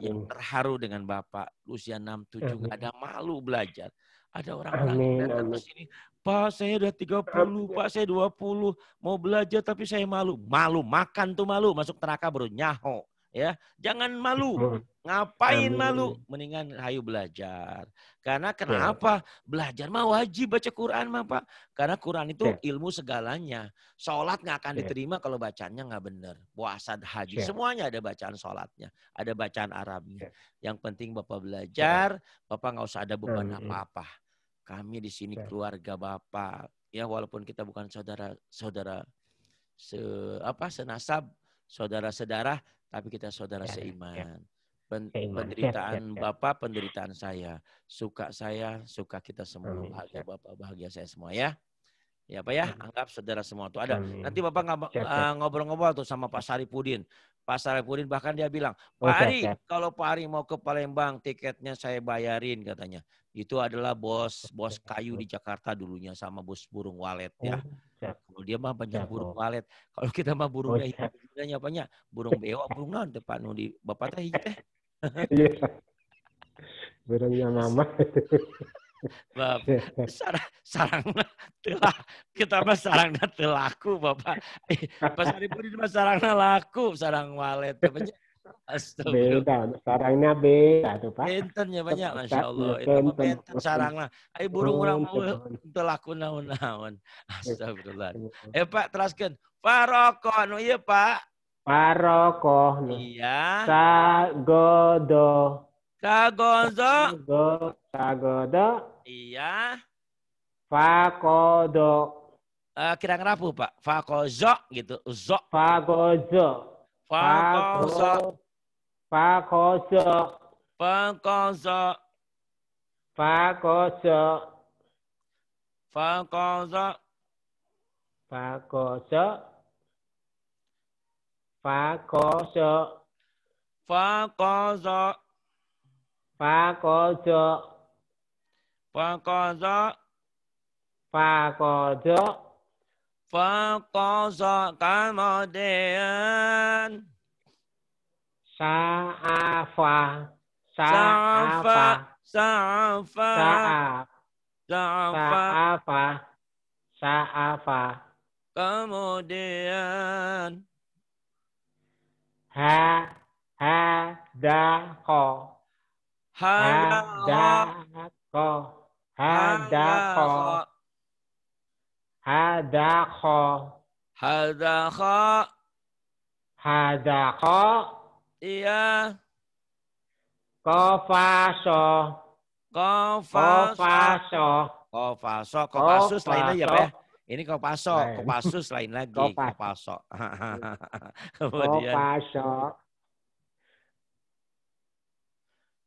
yang terharu dengan Bapak usia enam tujuh ada malu belajar. Ada orang-orang datang ke sini Pak, saya udah 30, Pak, saya 20, mau belajar tapi saya malu. Malu, makan tuh malu, masuk neraka baru nyaho. Ya, jangan malu. Ngapain malu? Mendingan hayu belajar. Karena ya. kenapa? Belajar mah wajib baca Quran mah Pak. Karena Quran itu ya. ilmu segalanya. Sholat nggak akan ya. diterima kalau bacanya nggak benar. Puasa, haji, semuanya ada bacaan sholatnya, ada bacaan Arabnya. Yang penting Bapak belajar, Bapak nggak usah ada beban apa-apa kami di sini keluarga Bapak. Ya walaupun kita bukan saudara-saudara se apa senasab, saudara-saudara, tapi kita saudara yeah, ya, ya. seiman. yeah. Pen, ya, penderitaan yeah, yeah. Bapak, penderitaan saya. Suka saya, suka kita semua. Amin. Bahagia Bapak, bahagia saya semua ya. Ya Pak ya, anggap saudara semua itu ada. Nanti Bapak ah, ngobrol-ngobrol tuh sama Pak Sari Pudin Pak Sarifudin bahkan dia bilang, Pak Ari, kalau Pak Ari mau ke Palembang, tiketnya saya bayarin katanya. Itu adalah bos bos kayu di Jakarta dulunya sama bos burung walet ya. Oh, kalau dia mah banyak burung walet. Kalau kita mah burungnya hijaunya apanya? Burung beo, oh, burung non, depan nudi Bapak teh Iya. Burungnya iya, mama. Bab. Iya. Sarang, telah kita mah sarangnya telaku laku Bapak. Pas hari pun mah sarangnya laku sarang walet Astagfirullah. Beda, sarangnya beda tuh Pak. Benten ya banyak ya? Masya Allah. Ya, itu mah benten sarangnya Ayo burung burung mau telaku naun naun Astagfirullah. Iya. Eh Pak teraskan. Farokon, iya Pak. Parokoh. Iya. Sagodo. Sagonzo. Sagodo. Iya. Fakodo. Uh, kira rapuh, Pak. Fakozo gitu. Zo. Fakozo. Fakozo. Fakozo. Fakozo. Fakozo. Fakozo. Fakozo. Fakozo. Fakozo. Fakozo. Fakozo. Fakozo. Fakozo kemudian. Sa'afa. Sa'afa. Sa'afa. Sa'afa. Sa'afa. Sa'afa. Kemudian. Ha. Ha. Da. Ko. Ha. Da. Ko hada ko, hada ko. Iya. Kofaso. Kofaso. Kofaso. Kofaso. Kofasus apa ya, Pak. Ini kopaso, kopasus lain lagi, kopaso. Kopaso.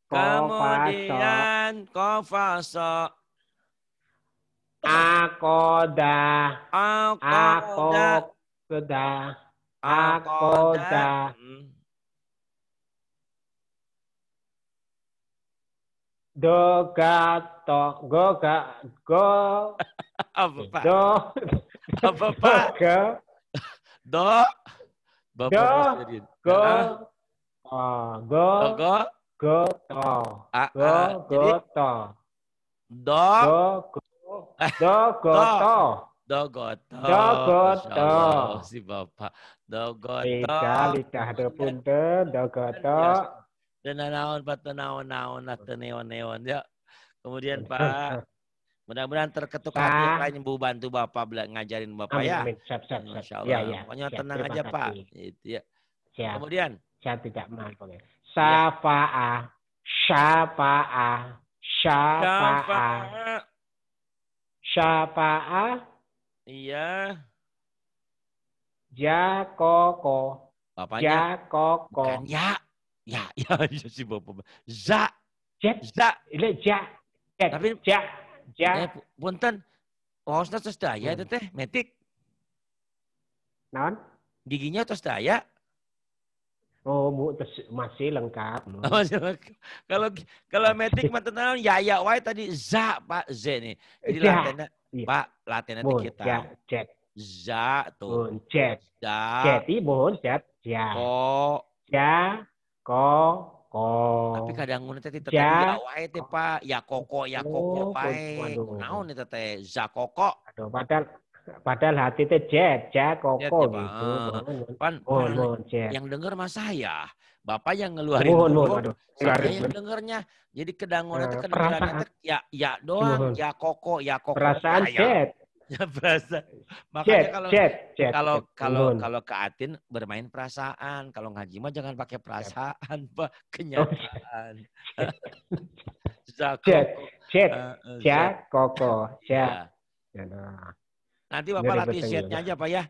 Kemudian kofaso. Akoda. Akoda. Akoda. Akoda. Hmm. Dogato. Goga. Go. Apa Do. Apa pak? Do. Bapak Do. Go. Oh, go. Oh, go. Goto. A, a, go, goto. Do. Go, do, goto. Si Bapak. Dogoto. Lidah, lidah ada punten. Dan naon, patu naon, naon, natu neon, neon. Ya. Kemudian Pak. Mudah-mudahan terketuk hati Pak nyembuh bantu Bapak ngajarin Bapak ya. Amin. Siap, siap, siap. Ya, ya. Pokoknya tenang aja Pak. Itu ya. Kemudian. Saya tidak mahal. Siapa Syafa'ah. Syafa'ah. Syafa'ah. Iya. Jakoko. Bapaknya. Jakoko. Bukan ya. Ya, ya, ya si bapak. Za. Ja. Za. Ini ja. ja. Tapi ja. Ja. Eh, punten. Waosna terus daya hmm. itu teh, metik. Naon? Giginya terus daya. Oh, bu, masih lengkap. Oh, masih lengkap. Kalau kalau metik tenang ya ya wae tadi za Pak Z nih. Jadi ya. latinnya ya. Pak latinnya bon, kita. Ya, chat. Za tuh. Bon, chat. Za. Ceti bon chat. Ya. Ko. Ya. Ko. Ko. Tapi kadang ngono teh tetep ya wae teh Pak. Ya koko ya koko oh, pae. Naon eta teh za koko. Aduh, padahal Padahal hati itu jet, jet, koko gitu. Ah. Pan, oh, yang dengar mas saya. Bapak yang ngeluarin oh, mohon, saya yang dengarnya, jadi kedangonan itu eh, kedengaran ya ya doang ya koko ya koko perasaan ya, jet ya perasaan makanya jet, kalau jet, jet, kalau kalau kalau ke Atin bermain perasaan kalau ngaji mah jangan pakai perasaan pak oh, kenyataan jet jet jet koko jet iya. ya, nah. Nanti iya, Bapak iya, latih setnya iya, aja Pak ya. ya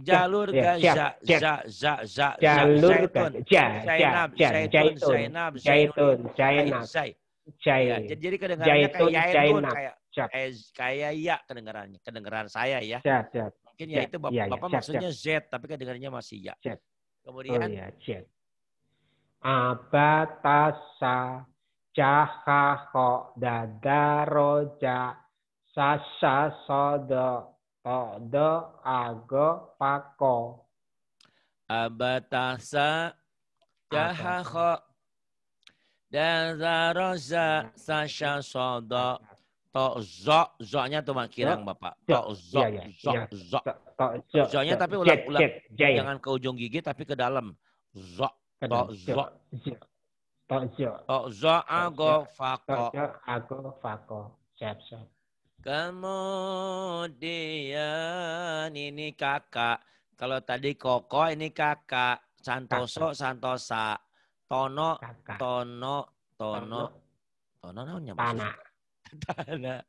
jalur ya, Gaza, za, za, za, jalur Zaitun, Zainab, Zaitun, Zainab, Zaitun, Zainab, Zainab. Jadi kedengarannya kayak Zainab, kayak kayak ya kedengarannya, kedengaran saya ya. Mungkin ya itu Bapak, Bapak maksudnya Z, tapi kedengarannya masih ya. Kemudian oh, ya, Z. Abatasa jaha ko sasa sodo to do ago pako abatasa Dan zarosa sasha sodo to zo zo nya tuh makirang bapak to zo iya, iya, zo iya. zo zo nya tapi ulang-ulang jangan ke ujung gigi tapi ke dalam zo to zo to zo ago fako ago fako siap siap Kemudian ini kakak. Kalau tadi koko ini kakak. Santoso, kakak. Santosa. Tono, kakak. tono, tono. Tono namanya Tanah. Tanah.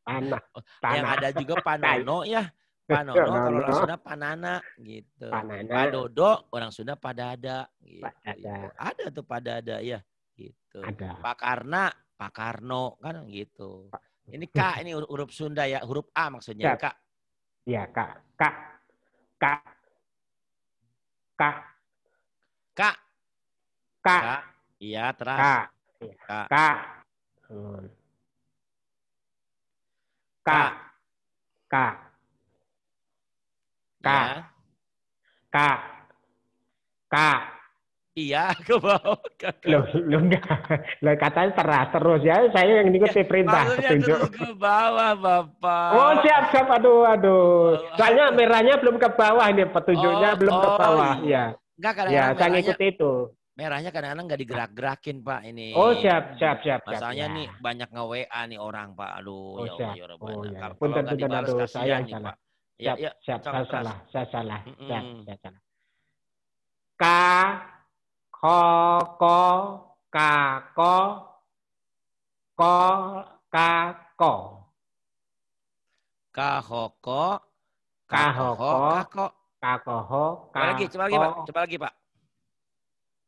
Yang ada juga Panono ya. Panono kalau orang Sunda Panana gitu. Panana. Padodo orang Sunda Padada gitu. Padada. Iya, ada tuh Padada ya gitu. Ada. Pak Karna, Pak Karno kan gitu. Pak ini K ini huruf Sunda ya, huruf A maksudnya Kak. Kak. Ya, Kak. Kak. Kak. Kak. Kak. Kak. Kak. Iya, terus. Kak. Kak. Kak. Kak. Kak. Kak. Kak. Kak. Iya, ke Ke Lo, lo enggak. Lo katanya terah terus ya. Saya yang ikut ya, perintah. Petunjuk. ke bawah, Bapak. Oh, siap, siap. Aduh, aduh. Soalnya merahnya belum ke bawah ini. Petunjuknya oh, belum oh, ke bawah. Iya. iya. Enggak, kadang Ya, saya ngikut itu. Merahnya kadang-kadang nggak digerak-gerakin, Pak. Ini. Oh, siap, siap, siap. Masalahnya ya. nih banyak nge-WA nih orang, Pak. Aduh, oh, ya siap. Ya, oh, ya. Kalau nggak dibalas, kasihan nih, Pak. Siap, ya, siap. Saya salah, saya salah. saya salah. K Ko ko ka ko ko ka ko ka ho ko ka ho có ka ko ho coba lagi coba lagi pak coba lagi pak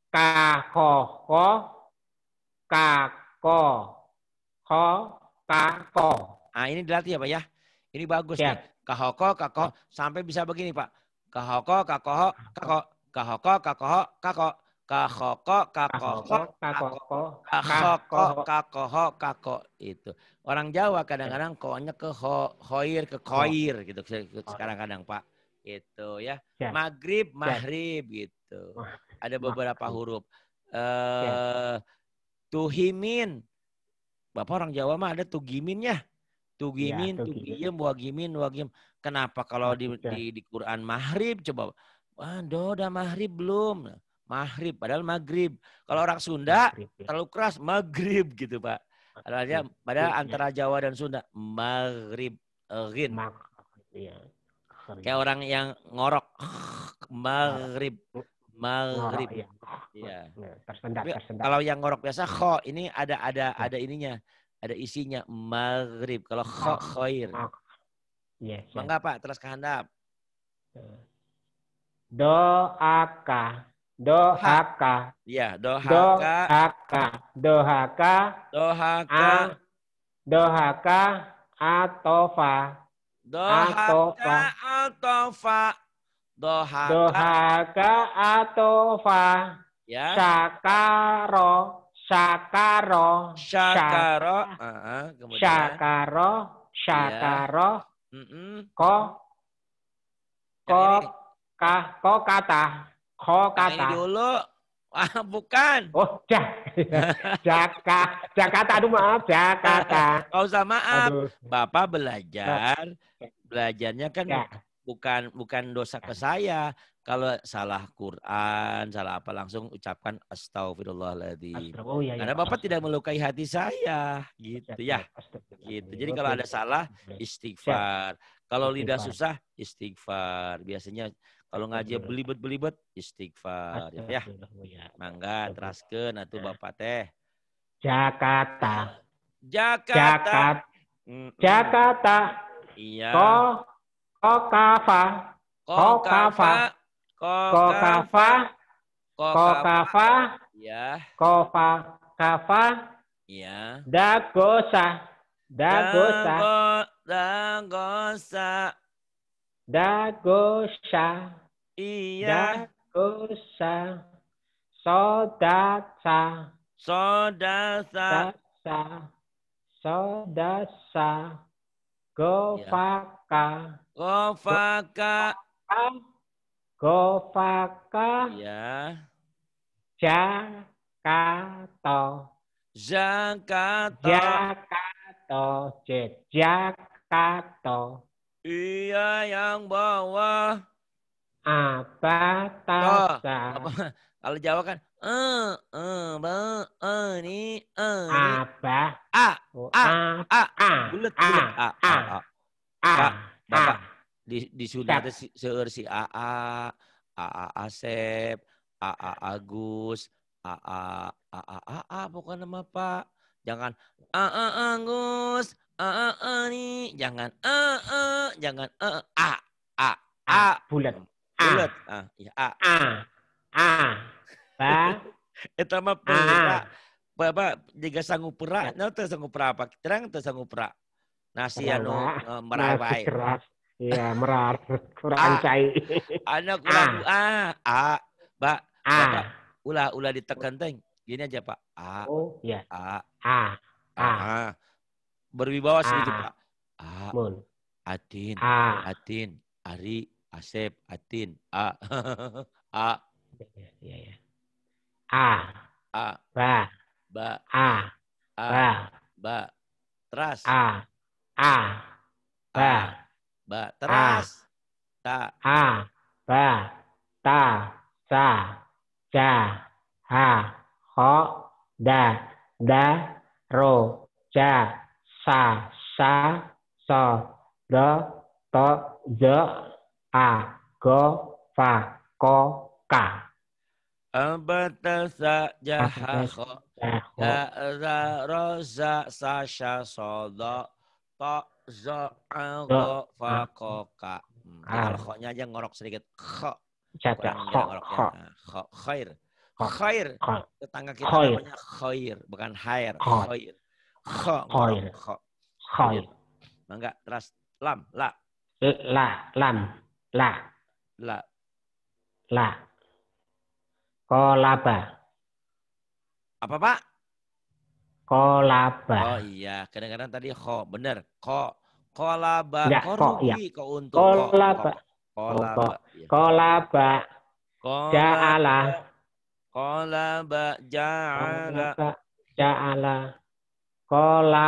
ka ho ko ka ko ko ka ko ah ini dilatih ya pak ya ini bagus ya. nih kahoko kako sampai bisa begini pak kahoko kakoho kako kahoko ka kako kakoko kakoko kakoko kakoko kakoho kako itu orang Jawa kadang-kadang konya ke ho, hoir ke koir gitu Sekarang kadang pak itu ya, ya. maghrib ya. maghrib gitu ada beberapa huruf ya. eh tuhimin bapak orang Jawa mah ada tugiminnya tugimin tugiem wagimin wagim kenapa kalau di, di Quran maghrib coba Wah, udah maghrib belum. Maghrib, padahal maghrib. Kalau orang Sunda maghrib, ya. terlalu keras maghrib gitu pak. Padahal pada ya. antara Jawa dan Sunda maghrib, rin. Mag, ya. Kayak orang yang ngorok maghrib, maghrib. Iya. iya. Ya. tersendak, tersendak. Kalau yang ngorok biasa kho ini ada ada ada ininya, ada isinya maghrib. Kalau kho khoir. ya, iya. Mangga Pak, terus Doa Doaka Dohaka. Iya, dohaka. Dohaka. Dohaka. Dohaka. dohaka atofa. Dohaka atofa. Dohaka. Dohaka atofa. Ya. Sakaro. Sakaro. Sakaro. Sakaro. Ah, ah, Sakaro. Sakaro. Ya. Mm -mm. Ko. Ko. Kah. Ko kata. Ko kata. ini dulu. Ah, bukan. Oh, ja. Jaka. Jakarta. Aduh, maaf. Jakarta. Kau usah maaf. Aduh. Bapak belajar. Nah. Belajarnya kan ya. bukan bukan dosa ke saya. Kalau salah Quran, salah apa langsung ucapkan astagfirullahaladzim. Astagfirullah, oh, iya, iya. Karena Bapak tidak melukai hati saya. Gitu ya. Gitu. Jadi kalau ada salah, istighfar. Kalau lidah susah, istighfar. Biasanya kalau ngaji belibet-belibet istighfar ya. ya. ya. Mangga teraskan atuh ya. Bapak teh. Jakarta. Jakarta. Jakarta. Mm -mm. Jakarta. Iya. Ko kafa. Kokafa. kafa. Kokafa. Ya. Kofa Kafa. Iya. Dagosa. Dagosa. Dagosa. Dagosa. Iya. Dosa. Sodasa. Sodasa. Sodasa. Sodasa. Gofaka. Gofaka. Gofaka. Iya. Jakarta, Jakarta, Jakarta. Jakarta. Iya yang bawah apa tata kalau Jawa kan eh eh ba eh ni eh apa a a a a bulat a a a a bapak di di Sunda ada seueur si a a a a Asep a a Agus a a a a a a bukan nama Pak jangan a a Agus a a ini jangan a a jangan a a a a bulat A. A. Ah, ya, A. A. A. Ba. Eta mah pera. Bapak jika sanggup pera, ya. nah itu sanggup pera apa? Terang itu sanggup pera. Nasi anu eh, merawai. Iya, merar. Kurang cai. Anak kurang A. A. Ba. A. ulah ulah ditekan teng. Gini aja Pak. A. Oh, iya. A. A. A. Berwibawa sedikit Pak. A. Mun. Atin. A. Atin. Ari. Asep, Atin, A. A. Ya, ya. A. A. Ba. Ba. A. A. Ba. Ba. Teras. A. A. Ba. Ba. Teras. Ta. A. Ba. Ta. Sa. Ja. Ha. Ho. Da. Da. Ro. Ja. Sa. Sa. So. Do. To. Jo a go fa ko ka Ambatasa hmm, ya roza sasha sodo to zo algo ah. fa ko ka Alkhonya aja ngorok sedikit ko, ya. khair khair tetangga kita khair. namanya khair bukan hair khair kho khair khair enggak terus lam la la lam La. La. La. Kolaba. Apa, Pak? Kolaba. Oh iya, kadang-kadang tadi kok bener. Ko, kolaba. Enggak, ko, rugi, ya. ko untung. Kolaba. kolaba. Iya. Kolaba. Kolaba. Ja'ala. Kolaba. Ja'ala. Ja'ala. Kola.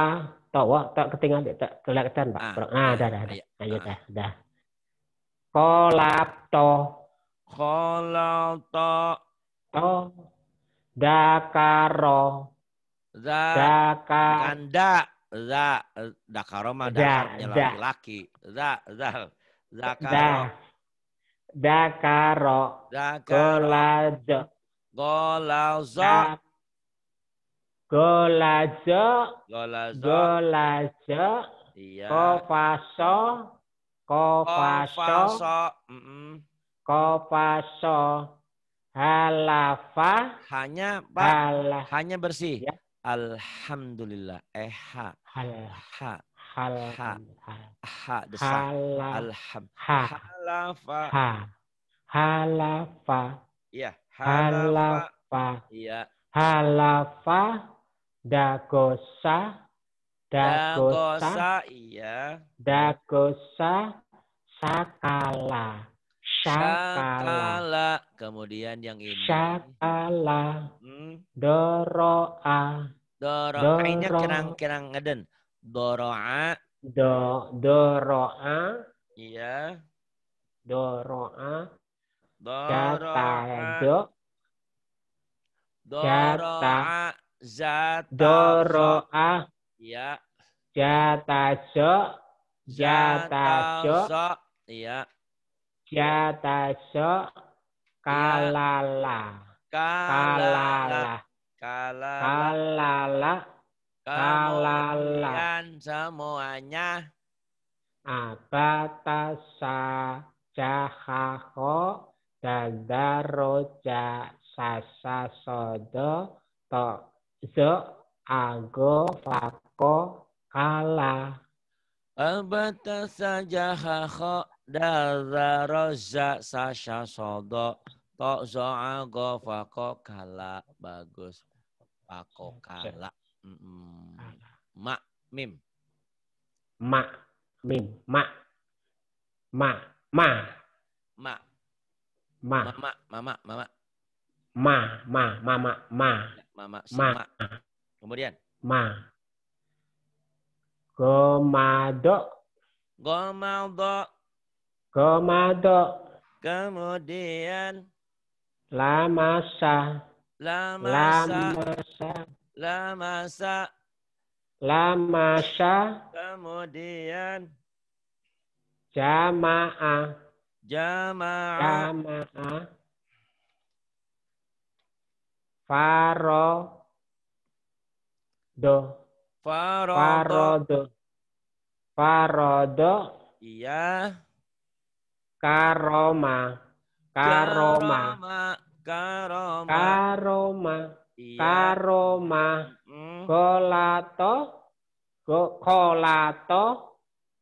Tahu, tak ketinggalan, tak kelihatan, Pak. Ah, ah, dah, dah. Ayo, iya, iya. ah, dah, dah kolapto kolato to dakaro za daka ganda za dakaro mah dakarnya da. laki za za dakaro da, dakaro Golazo golazo golazo golajo iya. kofaso Kofaso. Kofaso. Halafa. Hanya Pak. Hanya bersih. Ya. Alhamdulillah. Eh ha. Hal. Ha. Hal. Ha. Ha. Alham. Ha. Halafa. Ha. Halafa. ya Halafa. ya Halafa. Dagosa. Dakosa, iya. Dakosa sakala. sakala Kemudian yang ini. sakala Hmm. Doroa. Doroa. Doro. Ainnya kerang ngeden. Doroa. Do, doroa. Iya. Doroa. Doroa. Do. Doroa. zat Doroa. Iya. Jataso. Jataso. Iya. Jataso. Kalala. Kalala. Kalala. Kalala. Kalala. Kemudian semuanya. Abatasa. Jahaho. Dadaroja. Sasa sodo. Tok. Zo. Ago. Fako. Allah. abata saja hakho dara roza sasha sodo tok zoa gofa kala bagus pako kala mm mim mak mim mak mim mak mak ma mak ma mak mak mak ma ma mak ma mak ma kemudian ma Gomado. Gomado. Gomado. Kemudian. Lamasa. Lamasa. Lamasa. Lamasa. Lamasa. Kemudian. Jamaah. Jamaah. Jamaah. Faro. Do. Farodo. Farodo. Farodo. Iya. Karoma. Karoma. Karoma. Karoma. Iya. Karoma. Mm. Kolato. Go, kolato.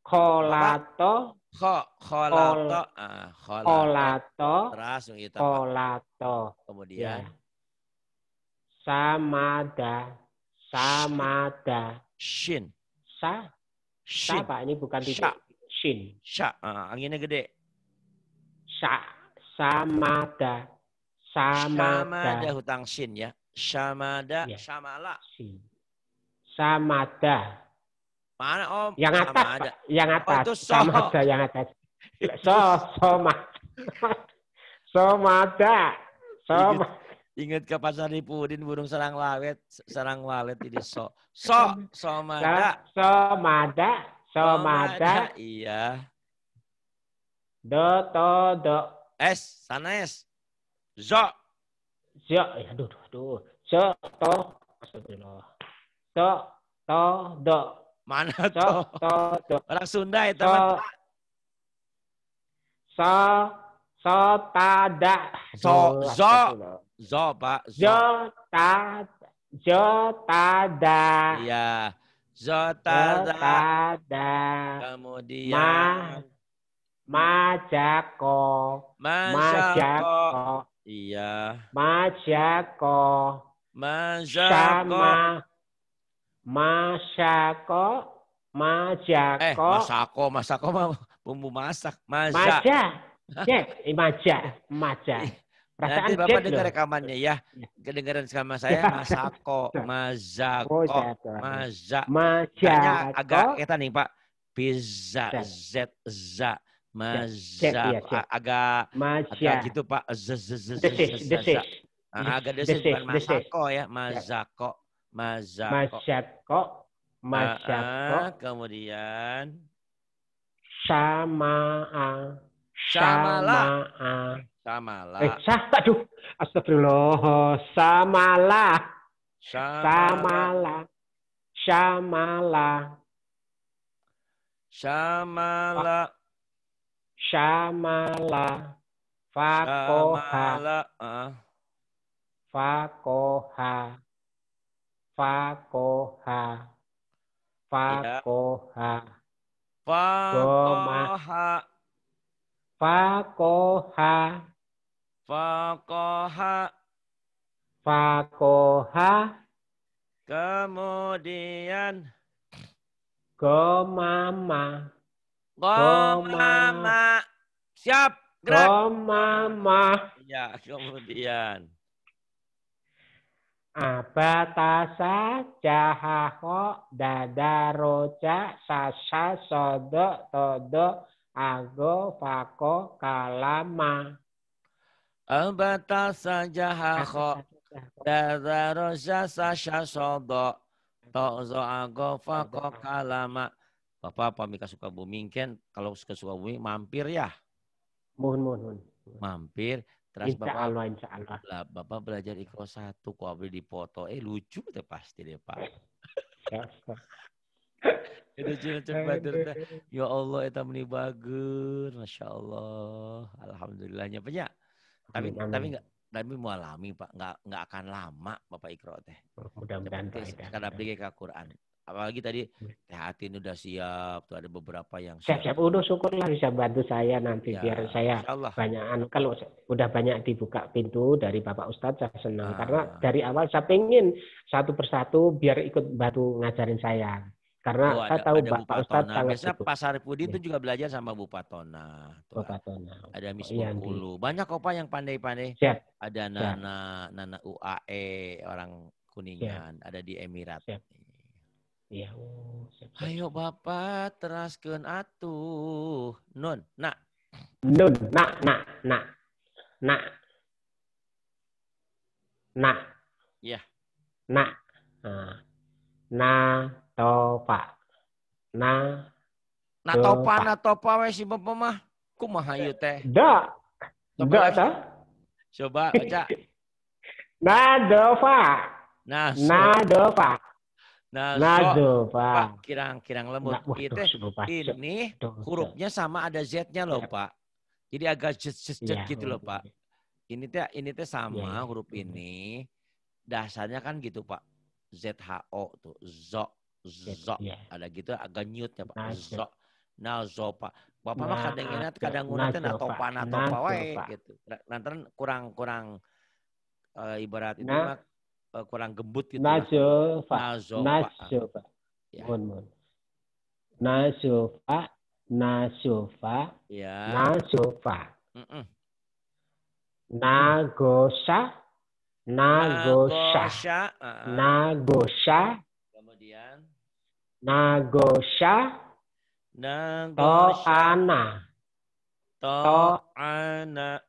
Kolato. Ko, kolato. Kol, kolato. Kolato. Kolato. Kemudian. Iya. Samada. Samada. Shin. Sa. Shin. Sa, Pak. Ini bukan titik. Sha. Shin. Sha. Uh, anginnya gede. Sa. Samada. Samada. Samada hutang shin ya. Samada. Ya. Samala. Shin. Samada. Mana Om? Yang atas, Samada. Pak. yang oh, atas. Oh, itu so. Samada yang atas. So, so so somada. Somada. Iya. Ingat ke pasar Pudin burung serang lawet, serang walet ini so. So, somada. Somada, somada. Iya. Do, to, do. Es, sana es. Zo. Zo, ya, aduh, aduh, aduh. So to, So, to, do. Mana so, to? to, do. Orang Sunda itu. Ya, so, so, so, tada. So, zo. Zo, Pak. Zo. Zotada. Zotada. Iya. Zotada. Zotada. Kemudian. Ma, majako. Majako. Iya. Majako. Majako. Sama. Masako. Majako. Eh, masako. Masako mah bumbu masak. Maja. Maja. Cek, maja. Maja. Perasaan Nanti Bapak dengar rekamannya ya. Kedengaran sama saya ya. Masako, Mazako, oh, Maza. Masako. agak kita nih Pak. Pizza, Z, Z. Maza. agak agak gitu Pak. Z, Z, Z, Z, Z, Z. Ah, agak desis bukan Masako ya. ya. Mazako, Mazako. Masako, Masako. Ah, ah, kemudian. Sama, Sama, Sama, Samala. Eh, sah, aduh. Astagfirullah. Samala. Samala. Samala. Samala. Samala. Ah. Fakoha. Fakoha. Fakoha. Ya. Fakoha. Fakoha. Fakoha. Fakoha. Fakoha. Kemudian. Gomama. Gomama. Siap. Gerak. Gomama. Ya, kemudian. Abatasa jahaho dadaroja sasa sodo todo ago fako kalama. Abata saja hako Dazaro jasa syasodo Tokzo agofa ko kalama Bapak Mika suka bumi, kan kalau suka bumi, mampir ya. Mohon mohon. Mampir. Terus insya Bapak, Allah, insya Allah. Bapak belajar Iko satu kok abis dipoto. Eh lucu deh pasti deh Pak. itu cilacap batur Ya Allah, itu meni bagus. Masya Allah. Alhamdulillahnya. Banyak. Ya. Tapi amin, tapi nggak tapi mualami Pak, nggak nggak akan lama Bapak Ikro teh. Oh, mudah-mudahan karena beli ke Quran. Apalagi tadi teh hati udah siap, tuh ada beberapa yang siap. Siap, siap. udah syukurlah bisa bantu saya nanti ya, biar saya Allah. banyak anu. kalau udah banyak dibuka pintu dari Bapak Ustadz saya senang ah. karena dari awal saya pengen satu persatu biar ikut bantu ngajarin saya karena oh, ada, saya tahu ada Pak Ustadz sangat Biasanya sibuk. Gitu. Pak Saripudi itu ya. juga belajar sama Bupatona. Tuh, Bupatona. Kan. Ada Miss oh, Bengkulu. Iya, Banyak opa yang pandai-pandai. Siap. Ada Siap. Nana, Nana UAE, orang Kuningan. Siap. Ada di Emirat. Siap. Ya. Oh, Ayo Bapak, teraskan atuh. Nun, nak. Nun, nak, nak, nak. Nak. Nak. Ya. Nak. Nah. Nah. Natopa. Na Natopa natopa we si Bapak mah. Kumaha ieu teh? Da. Da ta. Coba nah, dova, Nah, dova, Nah, dova, Kirang-kirang lembut. Nah, iya Ini hurufnya sama ada Z-nya loh, iya. Pak. Jadi agak jet-jet iya, gitu loh, Pak. Ini teh ini teh sama ya, huruf ini. Dasarnya kan gitu, Pak. ZHO tuh, zo Zok. Yeah. Ada gitu agak nyut ya Pak. Nah, Zok. pak, Bapak mah nah, kadang ingat kadang ngunatnya na topa wae gitu. Nanti nah, kurang kurang uh, ibarat itu mah uh, kurang gembut gitu. Ya. nazo pak nazo pak, Mohon mohon. nazo pak Ya. pak, Mm -mm. Nagosa. Nagosa. Nagosa. Ah. Nagosa. Nagosha Toana Toana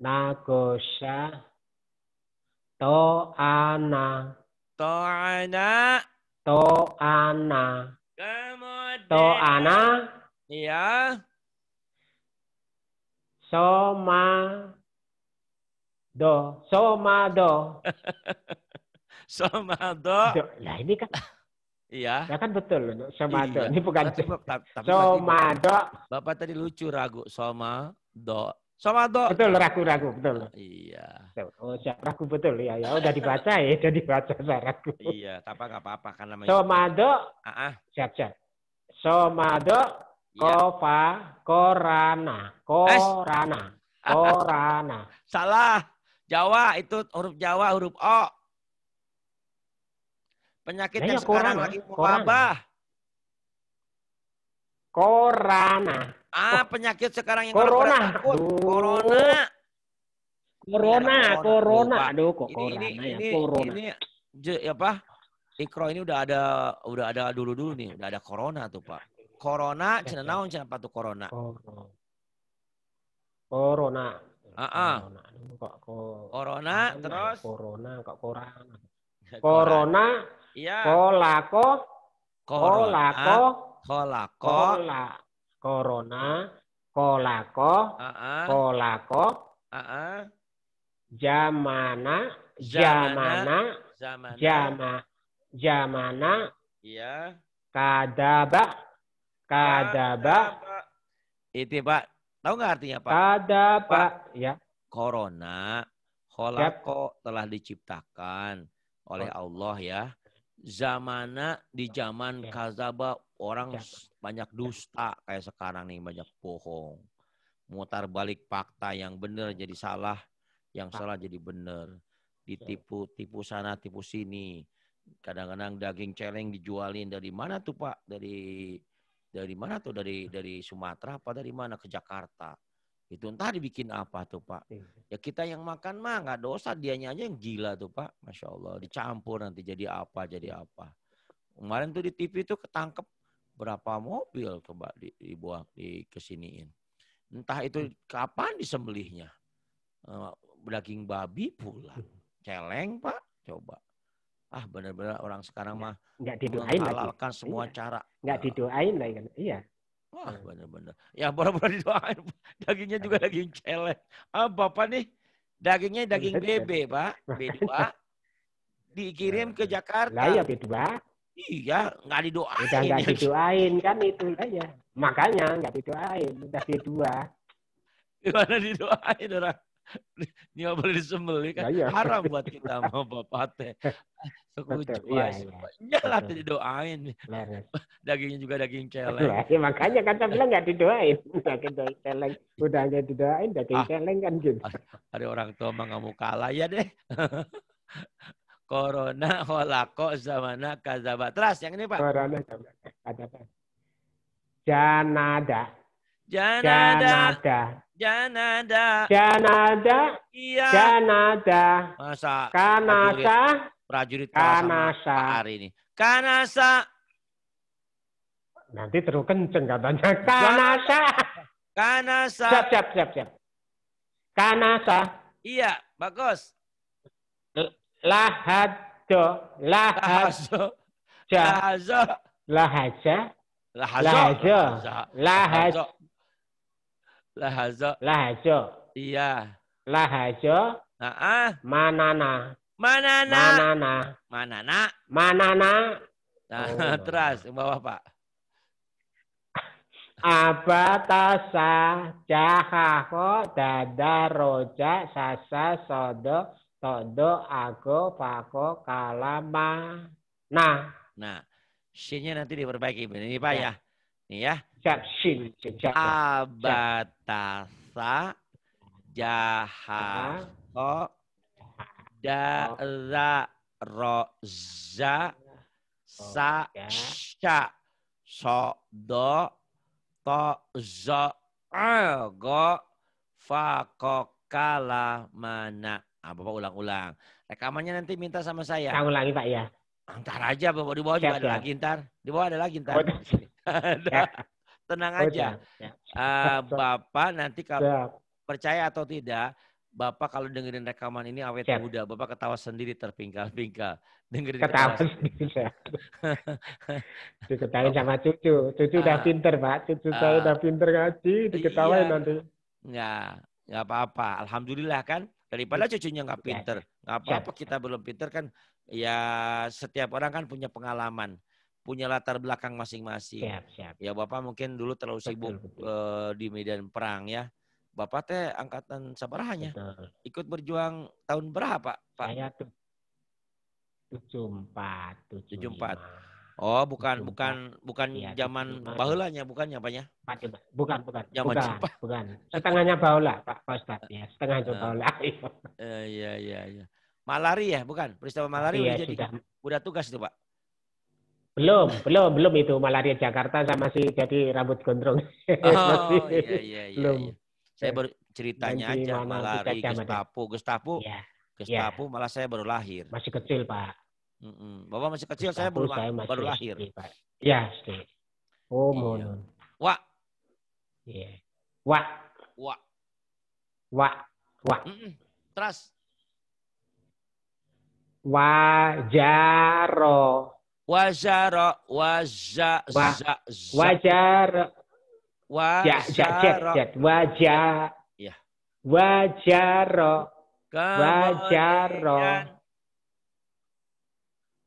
Nagosha Toana Toana Toana Toana Ya Soma Do Soma Do Soma Do Lah đi kan Iya. Ya kan betul, somado. Iya. Ini bukan tapi, tapi somado. Bapak, tadi lucu ragu Somado. Somado. Betul, ragu-ragu, betul. Iya. Oh, ragu betul ya, ya. Udah dibaca ya, udah dibaca ragu. Iya, tapi nggak apa-apa kan namanya. Somado. Ah, siap-siap. Ah. Somado iya. kova korana. Korana. Korana. Salah. Jawa itu huruf Jawa, huruf O. Penyakit yang iya, sekarang lagi wabah. Corona. Ah, penyakit sekarang yang corona. Corona. Corona, corona, Aduh, kok ini, corona ini, ya, ini, corona. Ini, ini, apa? Ikro ini udah ada udah ada dulu-dulu nih, udah ada corona tuh, Pak. Corona, cina naon cina patu corona? Corona. Corona. Ah, ah. Corona. Kok, corona. corona, terus? Corona, kok corona. Corona, Iya. Kolako. Kolako. Kolako. Kola. Corona. Kolako. Uh -uh. Kolako. Uh -uh. Jamana. Jamana. Jamana. Jama. Jamana. Iya. Kadaba. Kadaba. Itu Pak. Tahu nggak artinya Pak? Kadaba. Ya. Corona. Kolako telah diciptakan oleh Allah ya zamana di ya. zaman ya. kazaba orang ya. banyak dusta kayak sekarang nih banyak bohong mutar balik fakta yang benar jadi salah yang salah jadi benar ditipu tipu sana tipu sini kadang-kadang daging celeng dijualin dari mana tuh pak dari dari mana tuh dari dari Sumatera apa dari mana ke Jakarta itu entah dibikin apa tuh Pak. Iya. Ya kita yang makan mah nggak dosa, dianya aja yang gila tuh Pak. Masya Allah, dicampur nanti jadi apa, jadi apa. Kemarin tuh di TV tuh ketangkep berapa mobil coba di, dibuang di kesiniin. Entah itu hmm. kapan disembelihnya. Eh, daging babi pula. Hmm. Celeng Pak, coba ah benar-benar orang sekarang mah nggak didoain lagi. semua iya. cara nggak eh. didoain lagi kan. iya Wah iya. benar-benar. Ya pura-pura didoain. Dagingnya juga daging celeng. Ah Bapak nih dagingnya daging BB Pak. B2. Dikirim ke Jakarta. Lah ya B2. Gitu, iya, nggak didoain. Udah nggak didoain kan itu aja. Makanya nggak didoain, udah B2. Gimana didoain orang? nggak boleh disembeli kan nah, iya. haram buat kita mau bapak teh aku iya, iya. lah didoain dagingnya juga daging celeng ya, makanya kata bilang nggak didoain daging celeng udah nggak didoain daging ah, celeng kan gitu hari orang tua mah nggak mau kalah ya deh Corona holako zamana kazabat. Teras yang ini Pak. Corona ada apa? Janada. Janada. Janada. Janada. Janada. Iya. Janada. Masa. Kanasa. Prajurit Kanasa. Hari ini. Kanasa. Nanti terus kenceng katanya. Kanasa. Kanasa. Siap, siap, siap, siap. Kanasa. Iya, bagus. Lahado. Lahajo, Lahajo, Lahajo, Lahajo. Lahajo. Lahazo. Lahazo. Iya. Lahazo. Nah, Manana. Manana. Manana. Manana. Manana. Nah, oh. terus bawah Pak. Abatasa jahako dada roja sasa sodo todo ago pako kalama. Nah. Nah, shinnya nanti diperbaiki. Ini Pak ya. ya. Nih ya. Siap, shin. Abata tasa jaha ko da ra ro za sa sha so do to zo go fa ko kala mana ah, Bapak ulang-ulang. Rekamannya nanti minta sama saya. Kamu lagi Pak ya. Ntar aja Bapak di bawah juga ada lagi ntar. Di bawah ada lagi ntar. Oh, ya. ada tenang oh, aja. Iya. Ya. Uh, Bapak nanti kalau Siap. percaya atau tidak, Bapak kalau dengerin rekaman ini awet Siap. muda, Bapak ketawa sendiri terpingkal-pingkal. Dengerin ketawa sendiri. Diketawain sama cucu. Cucu uh, udah ah. pinter, Pak. Cucu uh, saya udah ah. pinter ngaji, diketawain iya. nanti. Enggak, enggak apa-apa. Alhamdulillah kan. Daripada iya. cucunya nggak iya, pinter. Nggak apa-apa kita belum pinter kan. Ya setiap orang kan punya pengalaman punya latar belakang masing-masing. Siap, siap. Ya Bapak mungkin dulu terlalu sibuk betul. Uh, di medan perang ya. Bapak teh angkatan sabarahnya. Betul. Ikut berjuang tahun berapa, Pak? Saya 74, 75. 74. Oh, bukan 74. bukan bukan ya, zaman baheulanya ya, Pak ya? Bukan, bukan. Zaman bukan, bukan. Setengahnya baula, Pak, Pak Ustaz ya. setengah uh, eh, baula. Eh, iya, iya, iya. Malari ya, bukan? Peristiwa malari ya, udah jadi sudah. udah tugas itu, Pak. Belum, belum, belum itu malaria Jakarta saya masih jadi rambut gondrong. Oh, masih, iya, iya, iya. Belum. Iya. Saya baru ceritanya Nanti aja malaria Gestapo. Gestapo, ya. Gestapo ya. malah saya baru lahir. Masih kecil, Pak. Mm -mm. Bapak masih kecil, Gestapo, saya baru, saya masih baru lahir. Kecil, Pak. Ya, sih. Oh, iya. mohon. Wak. Iya. Yeah. Wak. Wak. Wak. Wak. Mm -mm. Teras. Wajaro. Wajar, wajar, wajar, wajar wajar, wajar ya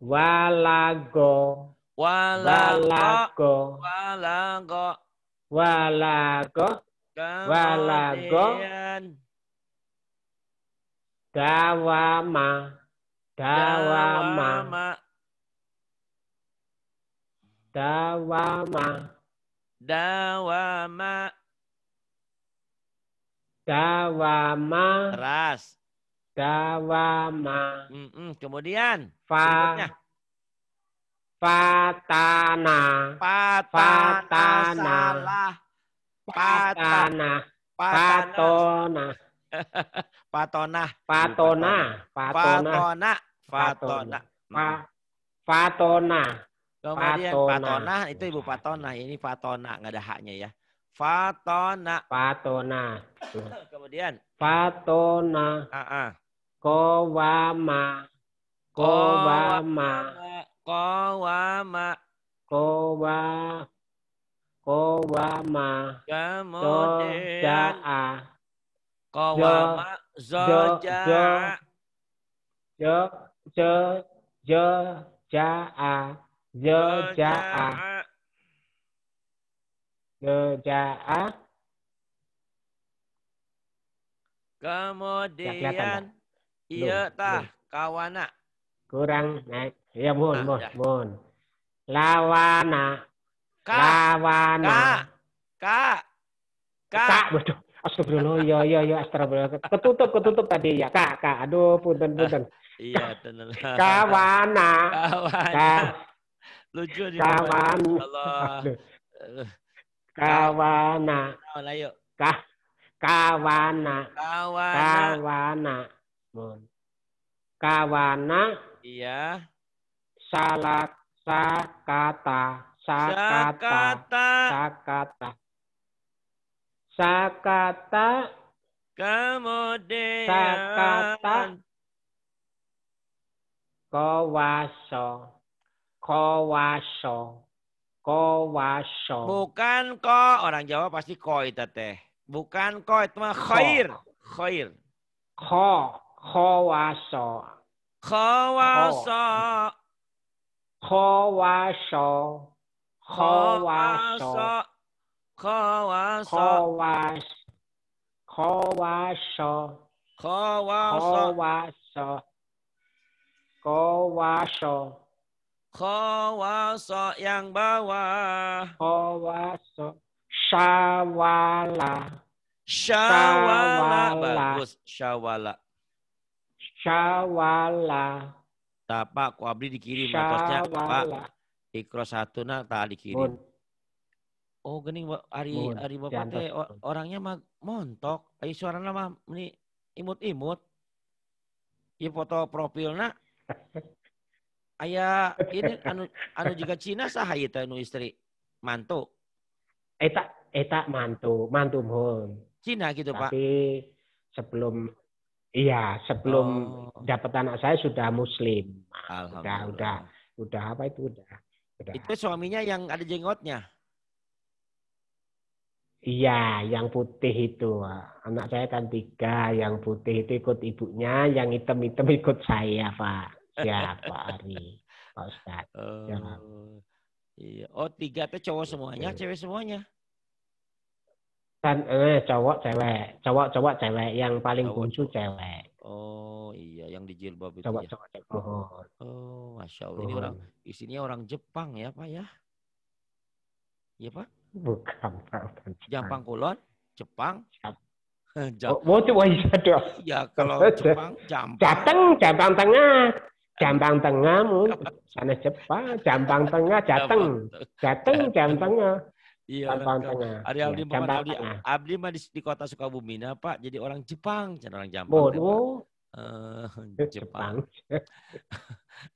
walago walago walago walago walago dawama dawama Dawama. Dawama. Dawama. Keras. Dawama. Mm -mm. Kemudian. Fa. Sebutnya. Patana. Patana. Patana. Salah. Patana. Patona. Patona. Patona. Patona. Patona. Patona. Patona. Patona. Kemudian Patona. itu ibu Patona, ini Patona nggak ada haknya ya. Fatona. Fatona. Kemudian Fatona. Uh -uh. Kowama. Kowama. Kowama. Kowa. Kowama. Kemudian Jaa. Kowama Zoja. Jo jo jo jaa. Jejaa. Jejaa. Kemudian iya tah kawana. Kurang naik. Ya mohon ah, mun mohon Lawana. Ka. Lawana. Ka. Ka. Ka betul. Astagfirullah, ya, ya, ya, astagfirullah. Ketutup, ketutup tadi ya, kak, kak. Aduh, punten, ah, punten. Iya, tenang. Kawana. Kawana. Ka. Lucu sih. Kawan. kawana. Kawana yuk. kawana. Kawana. Kawana. Kawana. Iya. Salah sakata. Sakata. Sakata. Sakata. Sakata. Kemudian. Sakata. Kowaso. Kowaso. Kowaso. Bukan ko. Orang Jawa pasti ko itu teh. Bukan ko itu mah khair. Khair. Ko. Kowaso. Kowaso. Kowaso. Kowaso. Kowaso. Kowaso. Kowaso. Kowaso. Kowaso. Kowaso. Khawasok yang bawah. Khawasok. Syawala. Syawala. Bagus. Syawala. Syawala. Tapa ku abdi dikirim atosnya Pak. Ikro satu nak tak dikirim. Oh gini hari hari bapak teh orangnya mah montok. Ayo suaranya mah ini imut-imut. Ya foto profil nak? Ayah ini anu anu juga Cina sahaya itu nu istri mantu. Eta eta mantu mantu mohon. Cina gitu Tapi, pak. Tapi sebelum iya sebelum oh. dapat anak saya sudah muslim. Udah udah udah apa itu udah. udah. Itu suaminya yang ada jenggotnya. Iya, yang putih itu. Anak saya kan tiga, yang putih itu ikut ibunya, yang hitam-hitam ikut saya, Pak ya Pak Ari, Pak Ustadz. Oh, ya. iya. Oh tiga teh cowok semuanya, iya. cewek semuanya? Kan eh cowok cewek, cowok cowok cewek yang paling cowok, kuncu cewek. Oh iya, yang di jilbab itu. Cowok ya. cowok cewek. Oh. oh, masya Allah. Oh. Ini orang isinya orang Jepang ya Pak ya? Iya Pak? Bukan Pak. Bukan Jepang. Jampang Kulon, Jepang. Jepang. Jepang. Oh, mau coba iya dong. Ya kalau Jepang, Jepang. Jateng, Jepang Tengah. Jampang Tengah sana Jepang, Jampang Tengah, Jateng, Jateng, Jampang Tengah. Iya, Jampang Tengah. Ari Abdi ya, Abdi, Tengah. Abdi mah di, di kota Sukabumi, nah Pak, jadi orang Jepang, jadi orang Jampang. Bodoh. Uh, Jepang.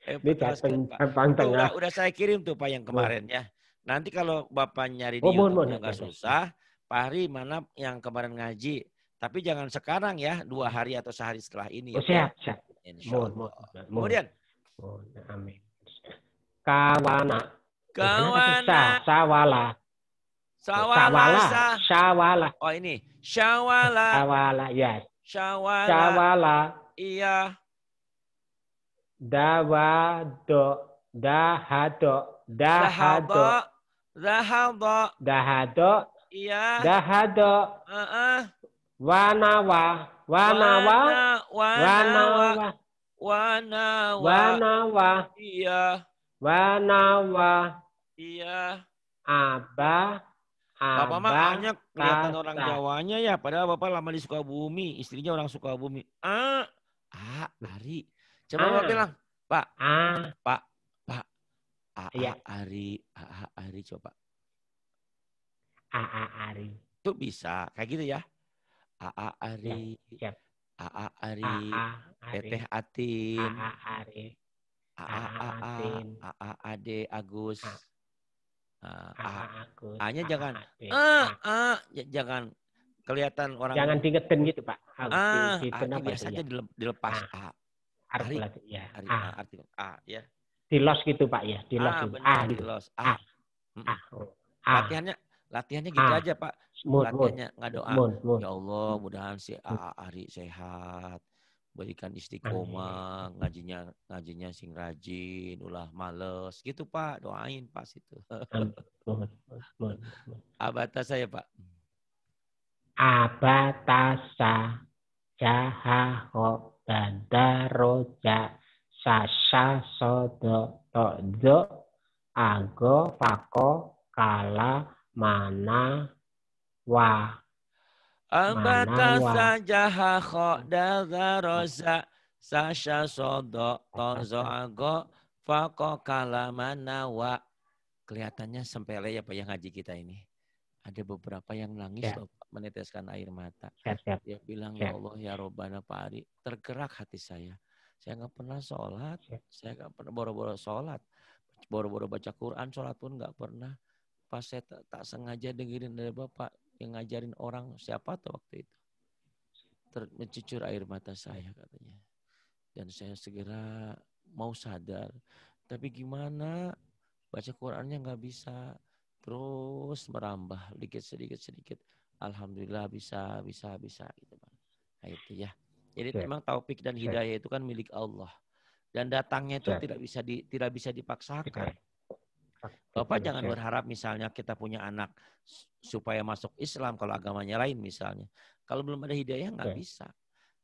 eh, Ini Jateng, Jampang Tengah. Udah, udah saya kirim tuh Pak yang kemarin ya. Nanti kalau Bapak nyari oh, di YouTube nggak susah, Pak Hari mana yang kemarin ngaji. Tapi jangan sekarang ya, dua hari atau sehari setelah ini. Ya, oh, siap, siap. Insyaallah. Kemudian. Amin. Kawana. Kawana. Sawala. Sawala. Sawala. Oh ini. sawala, sawala, ya. sawala, Sawala. Iya. Dawado. Dahado. Dahado. Dahado. Dahado. Iya. Dahado. Uh Wanawa. Wana wa wana wa wana wa wana wa iya wana wa iya aba Bapak mah hanya kelihatan orang Jawanya ya, padahal Bapak lama di Sukabumi, istrinya orang Sukabumi. Ah, ah, lari. Coba Bapak bilang, Pak, ah. Pak, Pak, ah, ya. Ari, ah, Ari coba. Ah, Ari. Itu bisa, kayak gitu ya. AA Ari, siap, siap. AA Ari, Teteh Atin, AA Ari, AA Atin, AA Ade Agus, AA Agus, A-nya jangan, Aa A jangan kelihatan orang jangan tingetin gitu pak harus ah, di, di, biasanya dilepas ah, a arti ya arti, ah. arti a ya di los gitu pak ya di los ah, di los ah. A, latihannya latihannya gitu aja pak nggak nggak doa ya Allah mudahan si Aa Ari sehat berikan istiqomah ngajinya ngajinya sing rajin ulah males gitu pak doain pas itu abata saya pak abatasa jahaho bandaroja sasa sodo tojo ago pako kala mana wa. Ambata saja dada dagaroza sasha sodo tozo ago fako kalamana wa. Kelihatannya sempele ya Pak yang ngaji kita ini. Ada beberapa yang nangis ya. loh, meneteskan air mata. Ya siap. Dia bilang siap. Ya, ya Allah ya Robana Pak Ari tergerak hati saya. Saya nggak pernah sholat, siap. Ya. saya nggak pernah boro-boro sholat, boro-boro baca Quran, sholat pun nggak pernah. Pas saya tak, tak sengaja dengerin dari bapak, yang ngajarin orang siapa tuh waktu itu. Ter mencucur air mata saya katanya. Dan saya segera mau sadar. Tapi gimana baca Qurannya nggak bisa terus merambah sedikit sedikit sedikit. Alhamdulillah bisa bisa bisa gitu bang. Nah, itu ya. Jadi ya. memang taufik dan hidayah ya. itu kan milik Allah dan datangnya itu ya. tidak bisa di, tidak bisa dipaksakan. Bapak jangan berharap misalnya kita punya anak supaya masuk Islam kalau agamanya lain misalnya. Kalau belum ada hidayah nggak bisa.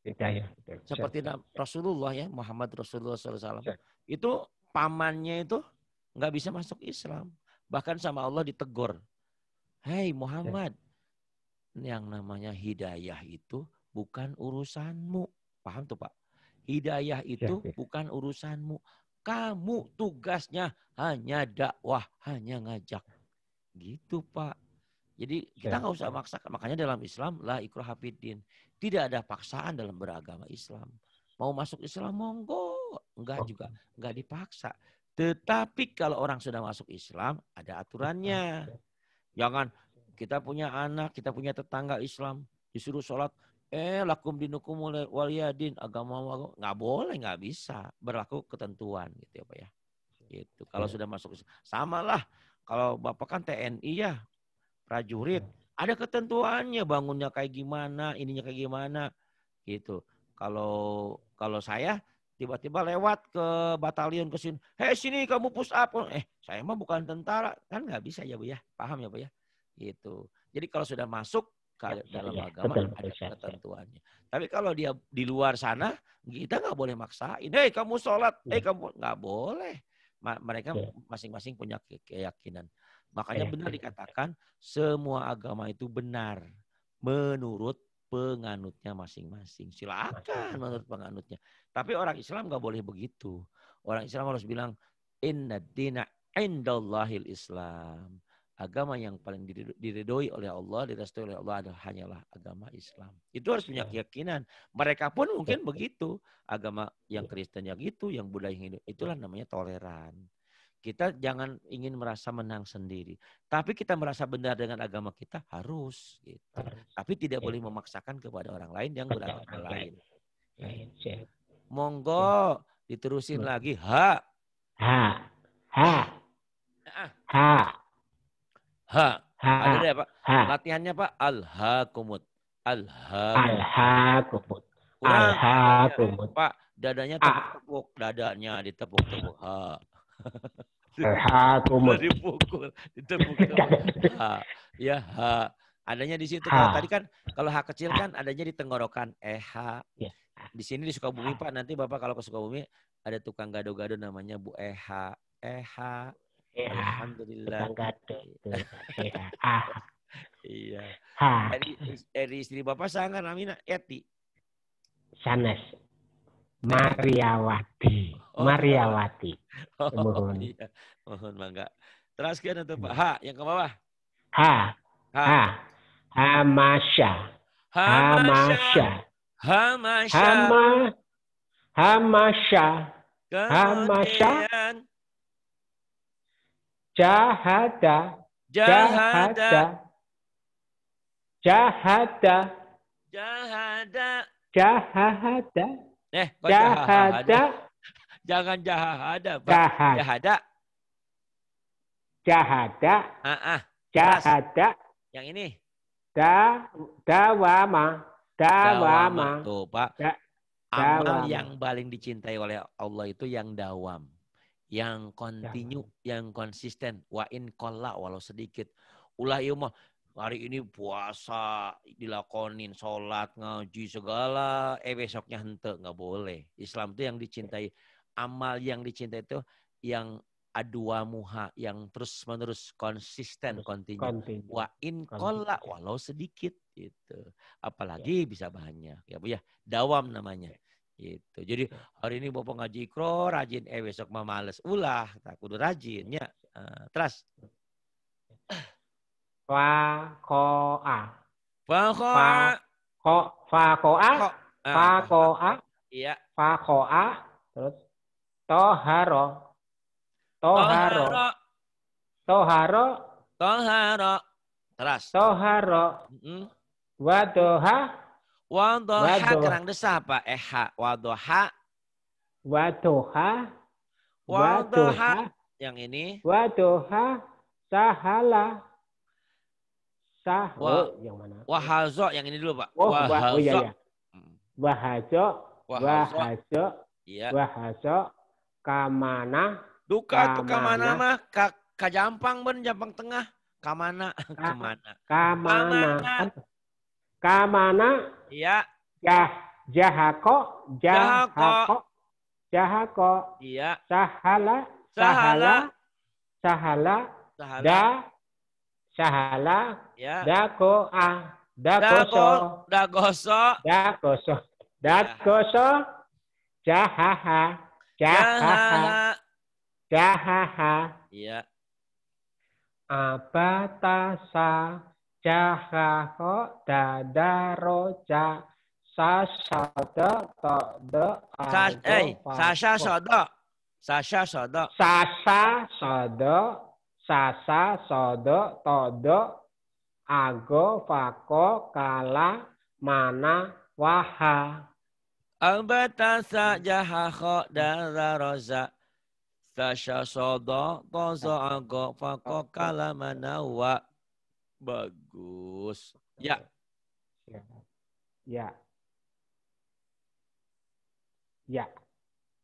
Hidayah. Seperti Rasulullah ya Muhammad Rasulullah SAW itu pamannya itu nggak bisa masuk Islam. Bahkan sama Allah ditegur. Hei Muhammad, yang namanya hidayah itu bukan urusanmu. Paham tuh Pak? Hidayah iya, itu iya. bukan urusanmu. Kamu tugasnya hanya dakwah, hanya ngajak. Gitu Pak. Jadi kita ya. nggak usah maksa. Makanya dalam Islam la ikrah Tidak ada paksaan dalam beragama Islam. Mau masuk Islam monggo, enggak oh. juga, enggak dipaksa. Tetapi kalau orang sudah masuk Islam ada aturannya. Jangan kita punya anak, kita punya tetangga Islam disuruh sholat eh lakum dinukum waliyadin agama nggak boleh nggak bisa berlaku ketentuan gitu ya pak ya gitu kalau iya. sudah masuk sama lah kalau bapak kan TNI ya prajurit iya. ada ketentuannya bangunnya kayak gimana ininya kayak gimana gitu kalau kalau saya tiba-tiba lewat ke batalion ke sini hei sini kamu push up eh saya mah bukan tentara kan nggak bisa ya bu ya paham ya bu ya gitu jadi kalau sudah masuk ya, dalam ya, agama betul, ada betul, ketentuannya. Betul. Tapi kalau dia di luar sana, kita nggak boleh maksain. Hei kamu sholat, ya. hei kamu nggak boleh. Ma mereka iya. masing-masing ya. punya keyakinan. Makanya ya, benar iya, iya. dikatakan semua agama itu benar menurut penganutnya masing-masing. Silakan menurut penganutnya. Tapi orang Islam nggak boleh begitu. Orang Islam harus bilang inna dina indallahil Islam agama yang paling diredoi oleh Allah, direstui oleh Allah adalah hanyalah agama Islam. Itu harus punya iya. keyakinan. Mereka pun mungkin begitu. Agama yang iya. Kristen yang itu, yang Buddha yang Hindu. Itulah namanya toleran. Kita jangan ingin merasa menang sendiri. Tapi kita merasa benar dengan agama kita harus. Gitu. Tapi tidak iya. boleh memaksakan kepada orang lain yang beragama lain. Monggo diterusin lagi. Ha. Ha. Ha. Ah. Ha. Ha. ha. Ada deh, Pak. Ha. Latihannya, Pak. Alha komut. Alha kumut. Pak, dadanya tepuk-tepuk. Dadanya ditepuk-tepuk. Ha. kumut. Dipukul. Ditepuk-tepuk. Ha. Ya, ha. Adanya di situ. Kalau tadi kan, kalau H kecil kan adanya di tenggorokan. Eh, H. Ya. Di sini di Sukabumi, Pak. Nanti Bapak kalau ke Sukabumi, ada tukang gado-gado namanya Bu Eha. Eha. Ya, Alhamdulillah. Ya. Ah. Iya. Ha. Dari, dari istri Bapak sangat namanya Eti. Sanes. Mariawati. Oh. Mariawati. Oh, Mohon. Iya. Mohon mangga. Teruskan atau Pak? Ha, yang ke bawah. Ha. Ha. Ha. Hamasha. Hamasya. Hamasya. Hamasya. Hamasya. Hamasya. Jahada. Jahada. Jahada. Jahada. Jahada. Eh, kok jahada. Jangan jahada. Jahada. Jahada. Jahada. Ah, ah. Jahada. Yang ini. Da, dawama. Dawama. dawama. Tuh, Pak. Da, amal yang paling dicintai oleh Allah itu yang dawam yang kontinu, ya. yang konsisten. Wa in kola, walau sedikit. Ulah ilmu iya hari ini puasa dilakonin sholat ngaji segala eh besoknya hente nggak boleh Islam itu yang dicintai amal yang dicintai itu yang adua muha yang terus menerus konsisten kontinu wa in kola ya. walau sedikit Gitu. apalagi ya. bisa banyak ya bu ya dawam namanya Gitu. Jadi hari ini bapak ngaji ikro rajin, eh besok mah males ulah, tak nah, kudu rajinnya. Uh, eh, teras. Fa ko a. Fa ko a. Ko fa ko a. Fa ko a. Iya. Fa ko a. Terus toharo. Toharo. Toharo. Toharo. Teras. Toharo. Mm -hmm. Wa doha. Wadoha kerang desah apa? Eha. Eh, wadoha. Wadoha. Wadoha. Yang ini. Wadoha. Sahala. sahu Wa, yang mana? Wahazo. Yang ini dulu Pak. Oh, wahazo. Oh, iya, iya. Hmm. Wahazo. Wahazo. Wahazo. Iya. Wahazo. Kamana. Duka tuh kamana mah. Ka, kajampang ben, jampang tengah. Kamana. Kamana. Kamana. kamana. Kan- Kamana. Iya. Jah. Jahako. Jahako. Jahako. Iya. Sahala. Sahala. Sahala. Sahala. Da. Sahala. Ya. Dako. Ah. Dakoso. Dakoso. Dakoso. Dakoso. Jahaha. Jahaha. Jahaha. Iya. tasa ja ha ho da todo ro ja sa sa de to de a sa eh sa to de ago fako kala mana waha Albatasa jaha kho dara roza Sasha sodo tozo ago fako kala mana wa bag. Gus. Ya. Ya. Ya. Ya.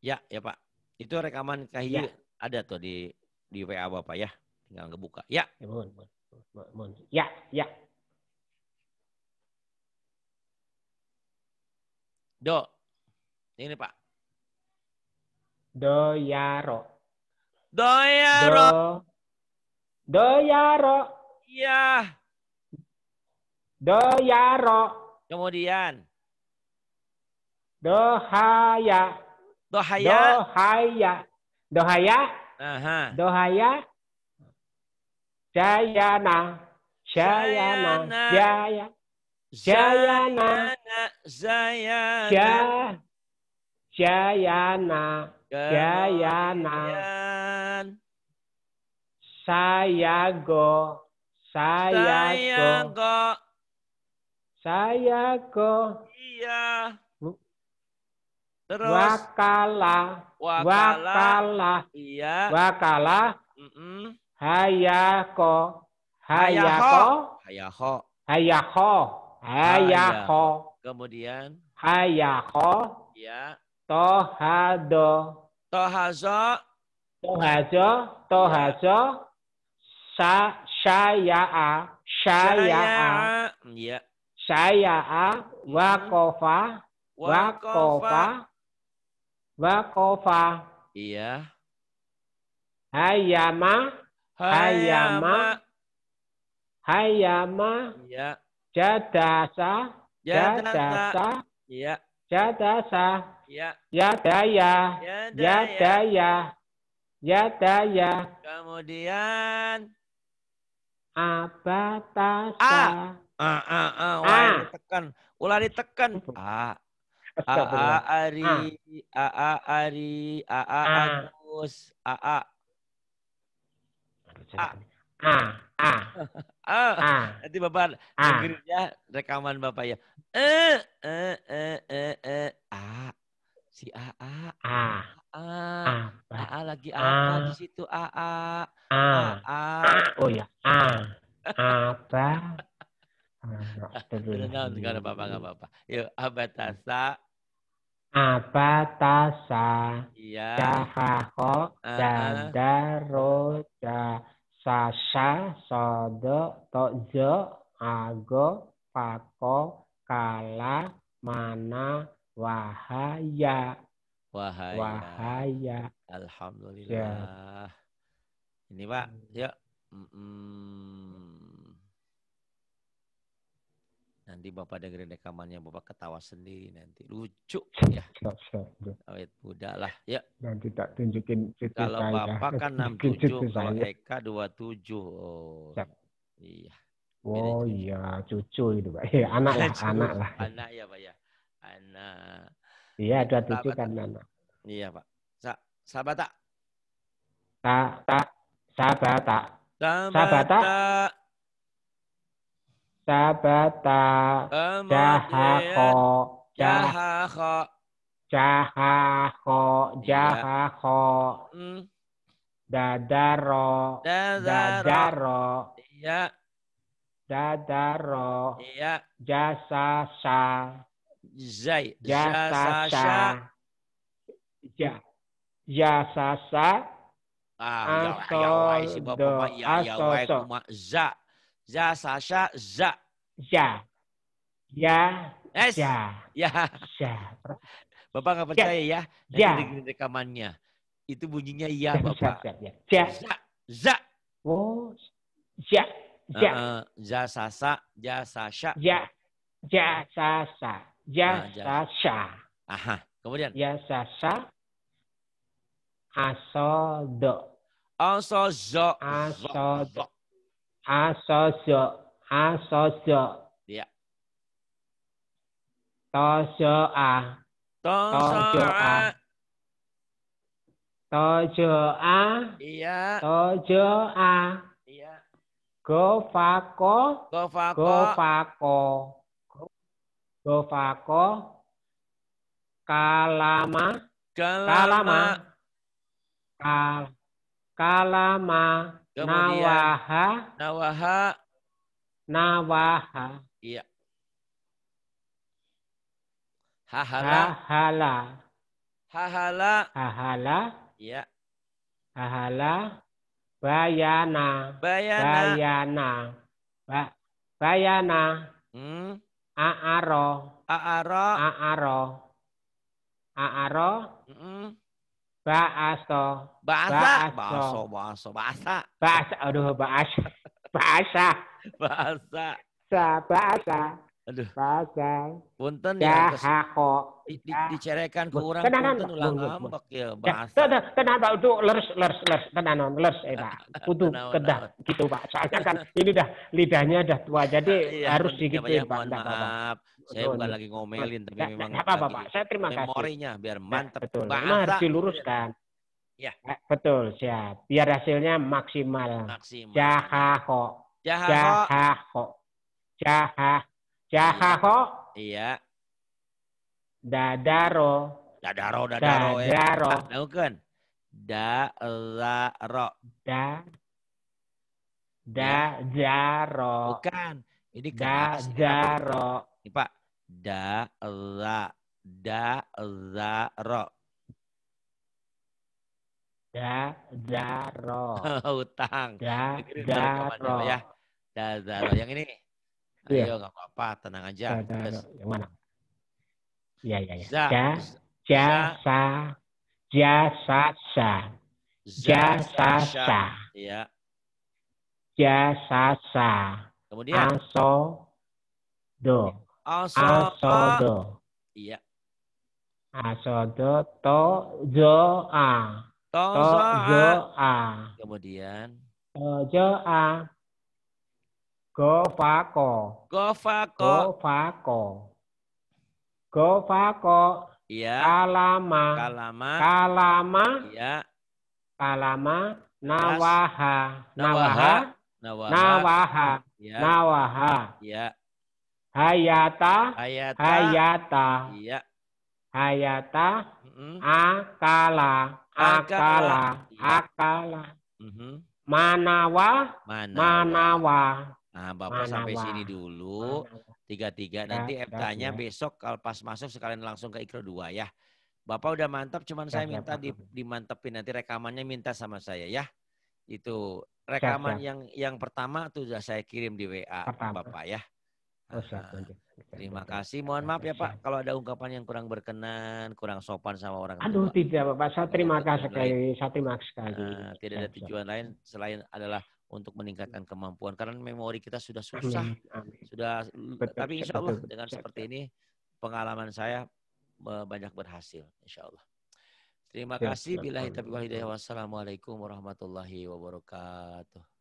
Ya, ya Pak. Itu rekaman kahiyu ya. ada tuh di di WA Bapak ya. Tinggal ngebuka. Ya. Ya, mohon, mohon, mohon. ya, ya. Do. Ini Pak. Doyaro. Doyaro. Do, doyaro. Iya. Doyaro. Kemudian. Dohaya. Dohaya. Dohaya. Dohaya. Aha. Dohaya. Jayana. Jayana. Jayana. Jayana. Jayana. Jayana. Jayana. Jayana. Sayago. Sayago. Sayago. Saya ko Iya. Terus wakala wakala, wakala iya. Wakala mm -mm. hayako hayako hayako hayako hayako kemudian hayako iya tohado tohazo tohazo tohazo iya. sa saya a saya a saya a wakofa wakofa wakofa. Iya. Hayama hayama hayama. Iya. Jadasa jadasa. Iya. Jadasa. Iya Yadaya. Yadaya. Yadaya. Kemudian. Abatasa. Ah, ah, ah. Ulah ah. ditekan. Ulah ditekan. Ah. Aa Ari, Aa Ari, Aa Agus, Aa. A. A. A. A. Nanti Bapak dengerin ya rekaman Bapak ya. Eh, eh, eh, eh, eh. A. Si A, A. A. A. A lagi apa di situ A, A. A. A. Oh ya. A. Apa? Enggak apa-apa, enggak apa-apa. Yuk, abatasa. Abatasa. Iya. Jahaho sasa sodo tojo ago pako kala mana wahaya. Wahaya. Wahaya. Alhamdulillah. Ya. Ini Pak, hmm. yuk. Mm -mm. Nanti Bapak dengerin rekamannya Bapak ketawa sendiri nanti. Lucu ya. Awet muda lah. Ya. Nanti tak tunjukin Kalau saya. Bapak kan tujuh kalau Eka tujuh Oh. Siap. Iya. Oh iya, cucu itu Pak. Ya, anak lah, anak lah. Anak ya Pak ya. Anak. Iya, dua tujuh kan anak. Iya Pak. Sa sahabat tak? Tak, tak. Sahabat tak. Sahabat tak sabata ya. Jahako Jahako jahako jahako ya. hmm. dadaro dadaro ya dadaro ya jasasa zai jasasa ja jasasa ah ya ya wai si bapak ya ya wai kuma za Ja Sasha, ya. Ya. Ya. Yes. Ya. Ya. ya. Bapak nggak ya. percaya ya? Ya. rekamannya. Itu bunyinya ya, Bapak. Ya. Ya. Ya. Oh. Ja. Ja. Ya, Sasa. ja Sasha. Ya. Ja Sasa. Ja ah, Sasha. Aha. Kemudian. Ya, Sasha. Asodo. Asodo. Asodo. A a Asosyo. Ya. Tosyoa. Tosyoa. Tojoa. Iya. Tojoa. Iya. Gofako. Gofako. Gofako. Gofako. Kalama. Kalama. Kalama. Kal kalama. Kemudian nawaha. Nawaha. Nawaha. Iya. Hahala. Hahala. Hahala. Hahala. Iya. Hahala. Bayana. Bayana. Bayana. Ba bayana. Hmm. Aaro. Aaro. Aaro. Aaro. Mm -mm. Bahasa. Bahasa. Bahasa. Bahasa. Bahasa. Aduh, bahasa. Bahasa. Bahasa. Bahasa. Aduh. Bahasa. Punten ya. Dahako. Di, dicerekan ke orang tenanan, punten ulang ngambek ya. Bahasa. Tenan, tenan, Pak. Itu leres, leres, leres. Tenanan, leres, eh, Pak. Kudu kedah gitu, Pak. Soalnya kan ini dah lidahnya dah tua. Jadi iya, harus sedikit ya, iya. Pak. Maaf. Saya bukan lagi ngomelin, tapi memang apa-apa, Pak. Saya terima kasih. Memorinya biar mantap. Betul. Memang harus diluruskan. Ya. Eh, betul, siap. Biar hasilnya maksimal. Maksimal. Jahaho. Jahaho. Jahaho. Jaha. Jahaho. Iya. Dadaro. Dadaro, dadaro. Ya. Dadaro. Ya. Ah, Lakukan. Dadaro. Da. Ya. ja, ro. Bukan. Ini ro. Ini Pak. Da la da la ro. Da daro. Hutang. Da daro. Ya. Da daro. Yang ini. Iya. Ayo nggak apa-apa, tenang aja. Da daro. Yang mana? Iya iya iya. ja sa ja sa. ja sa. Iya. ja sa. Kemudian. Aso do. Asodo. Iya. Asodo to jo a a. Kemudian. Tozoa. Gofako. Gofako. Gofako. Gofako. Iya. Kalama. Kalama. Kalama. Iya. Kalama. Nawaha. Nawaha. Nawaha. Nawaha. Ya. Nawaha. Iya. Hayata. Hayata. Hayata. Iya. Hayata. Mm -hmm. Akala akala, akala. Mhm. Manawa, manawa, Nah, Bapak manawa. sampai sini dulu. Tiga-tiga. Nanti ya, FK-nya ya. besok kalau pas masuk sekalian langsung ke Ikro dua ya. Bapak udah mantap, cuman ya, saya minta ya, di, dimantepin nanti rekamannya minta sama saya ya. Itu rekaman ya, yang yang pertama tuh sudah saya kirim di WA pertama. Bapak ya. Terima kasih. Mohon maaf ya Pak kalau ada ungkapan yang kurang berkenan, kurang sopan sama orang tua. Aduh tidak Pak. saya terima kasih sekali. Saya terima kasih sekali. Nah, tidak ada tujuan lain selain adalah untuk meningkatkan kemampuan karena memori kita sudah susah. Sudah betul, tapi insya Allah betul, dengan betul, seperti ini pengalaman saya banyak berhasil insya Allah. Terima kasih. Bila hitabi Wassalamualaikum warahmatullahi wabarakatuh.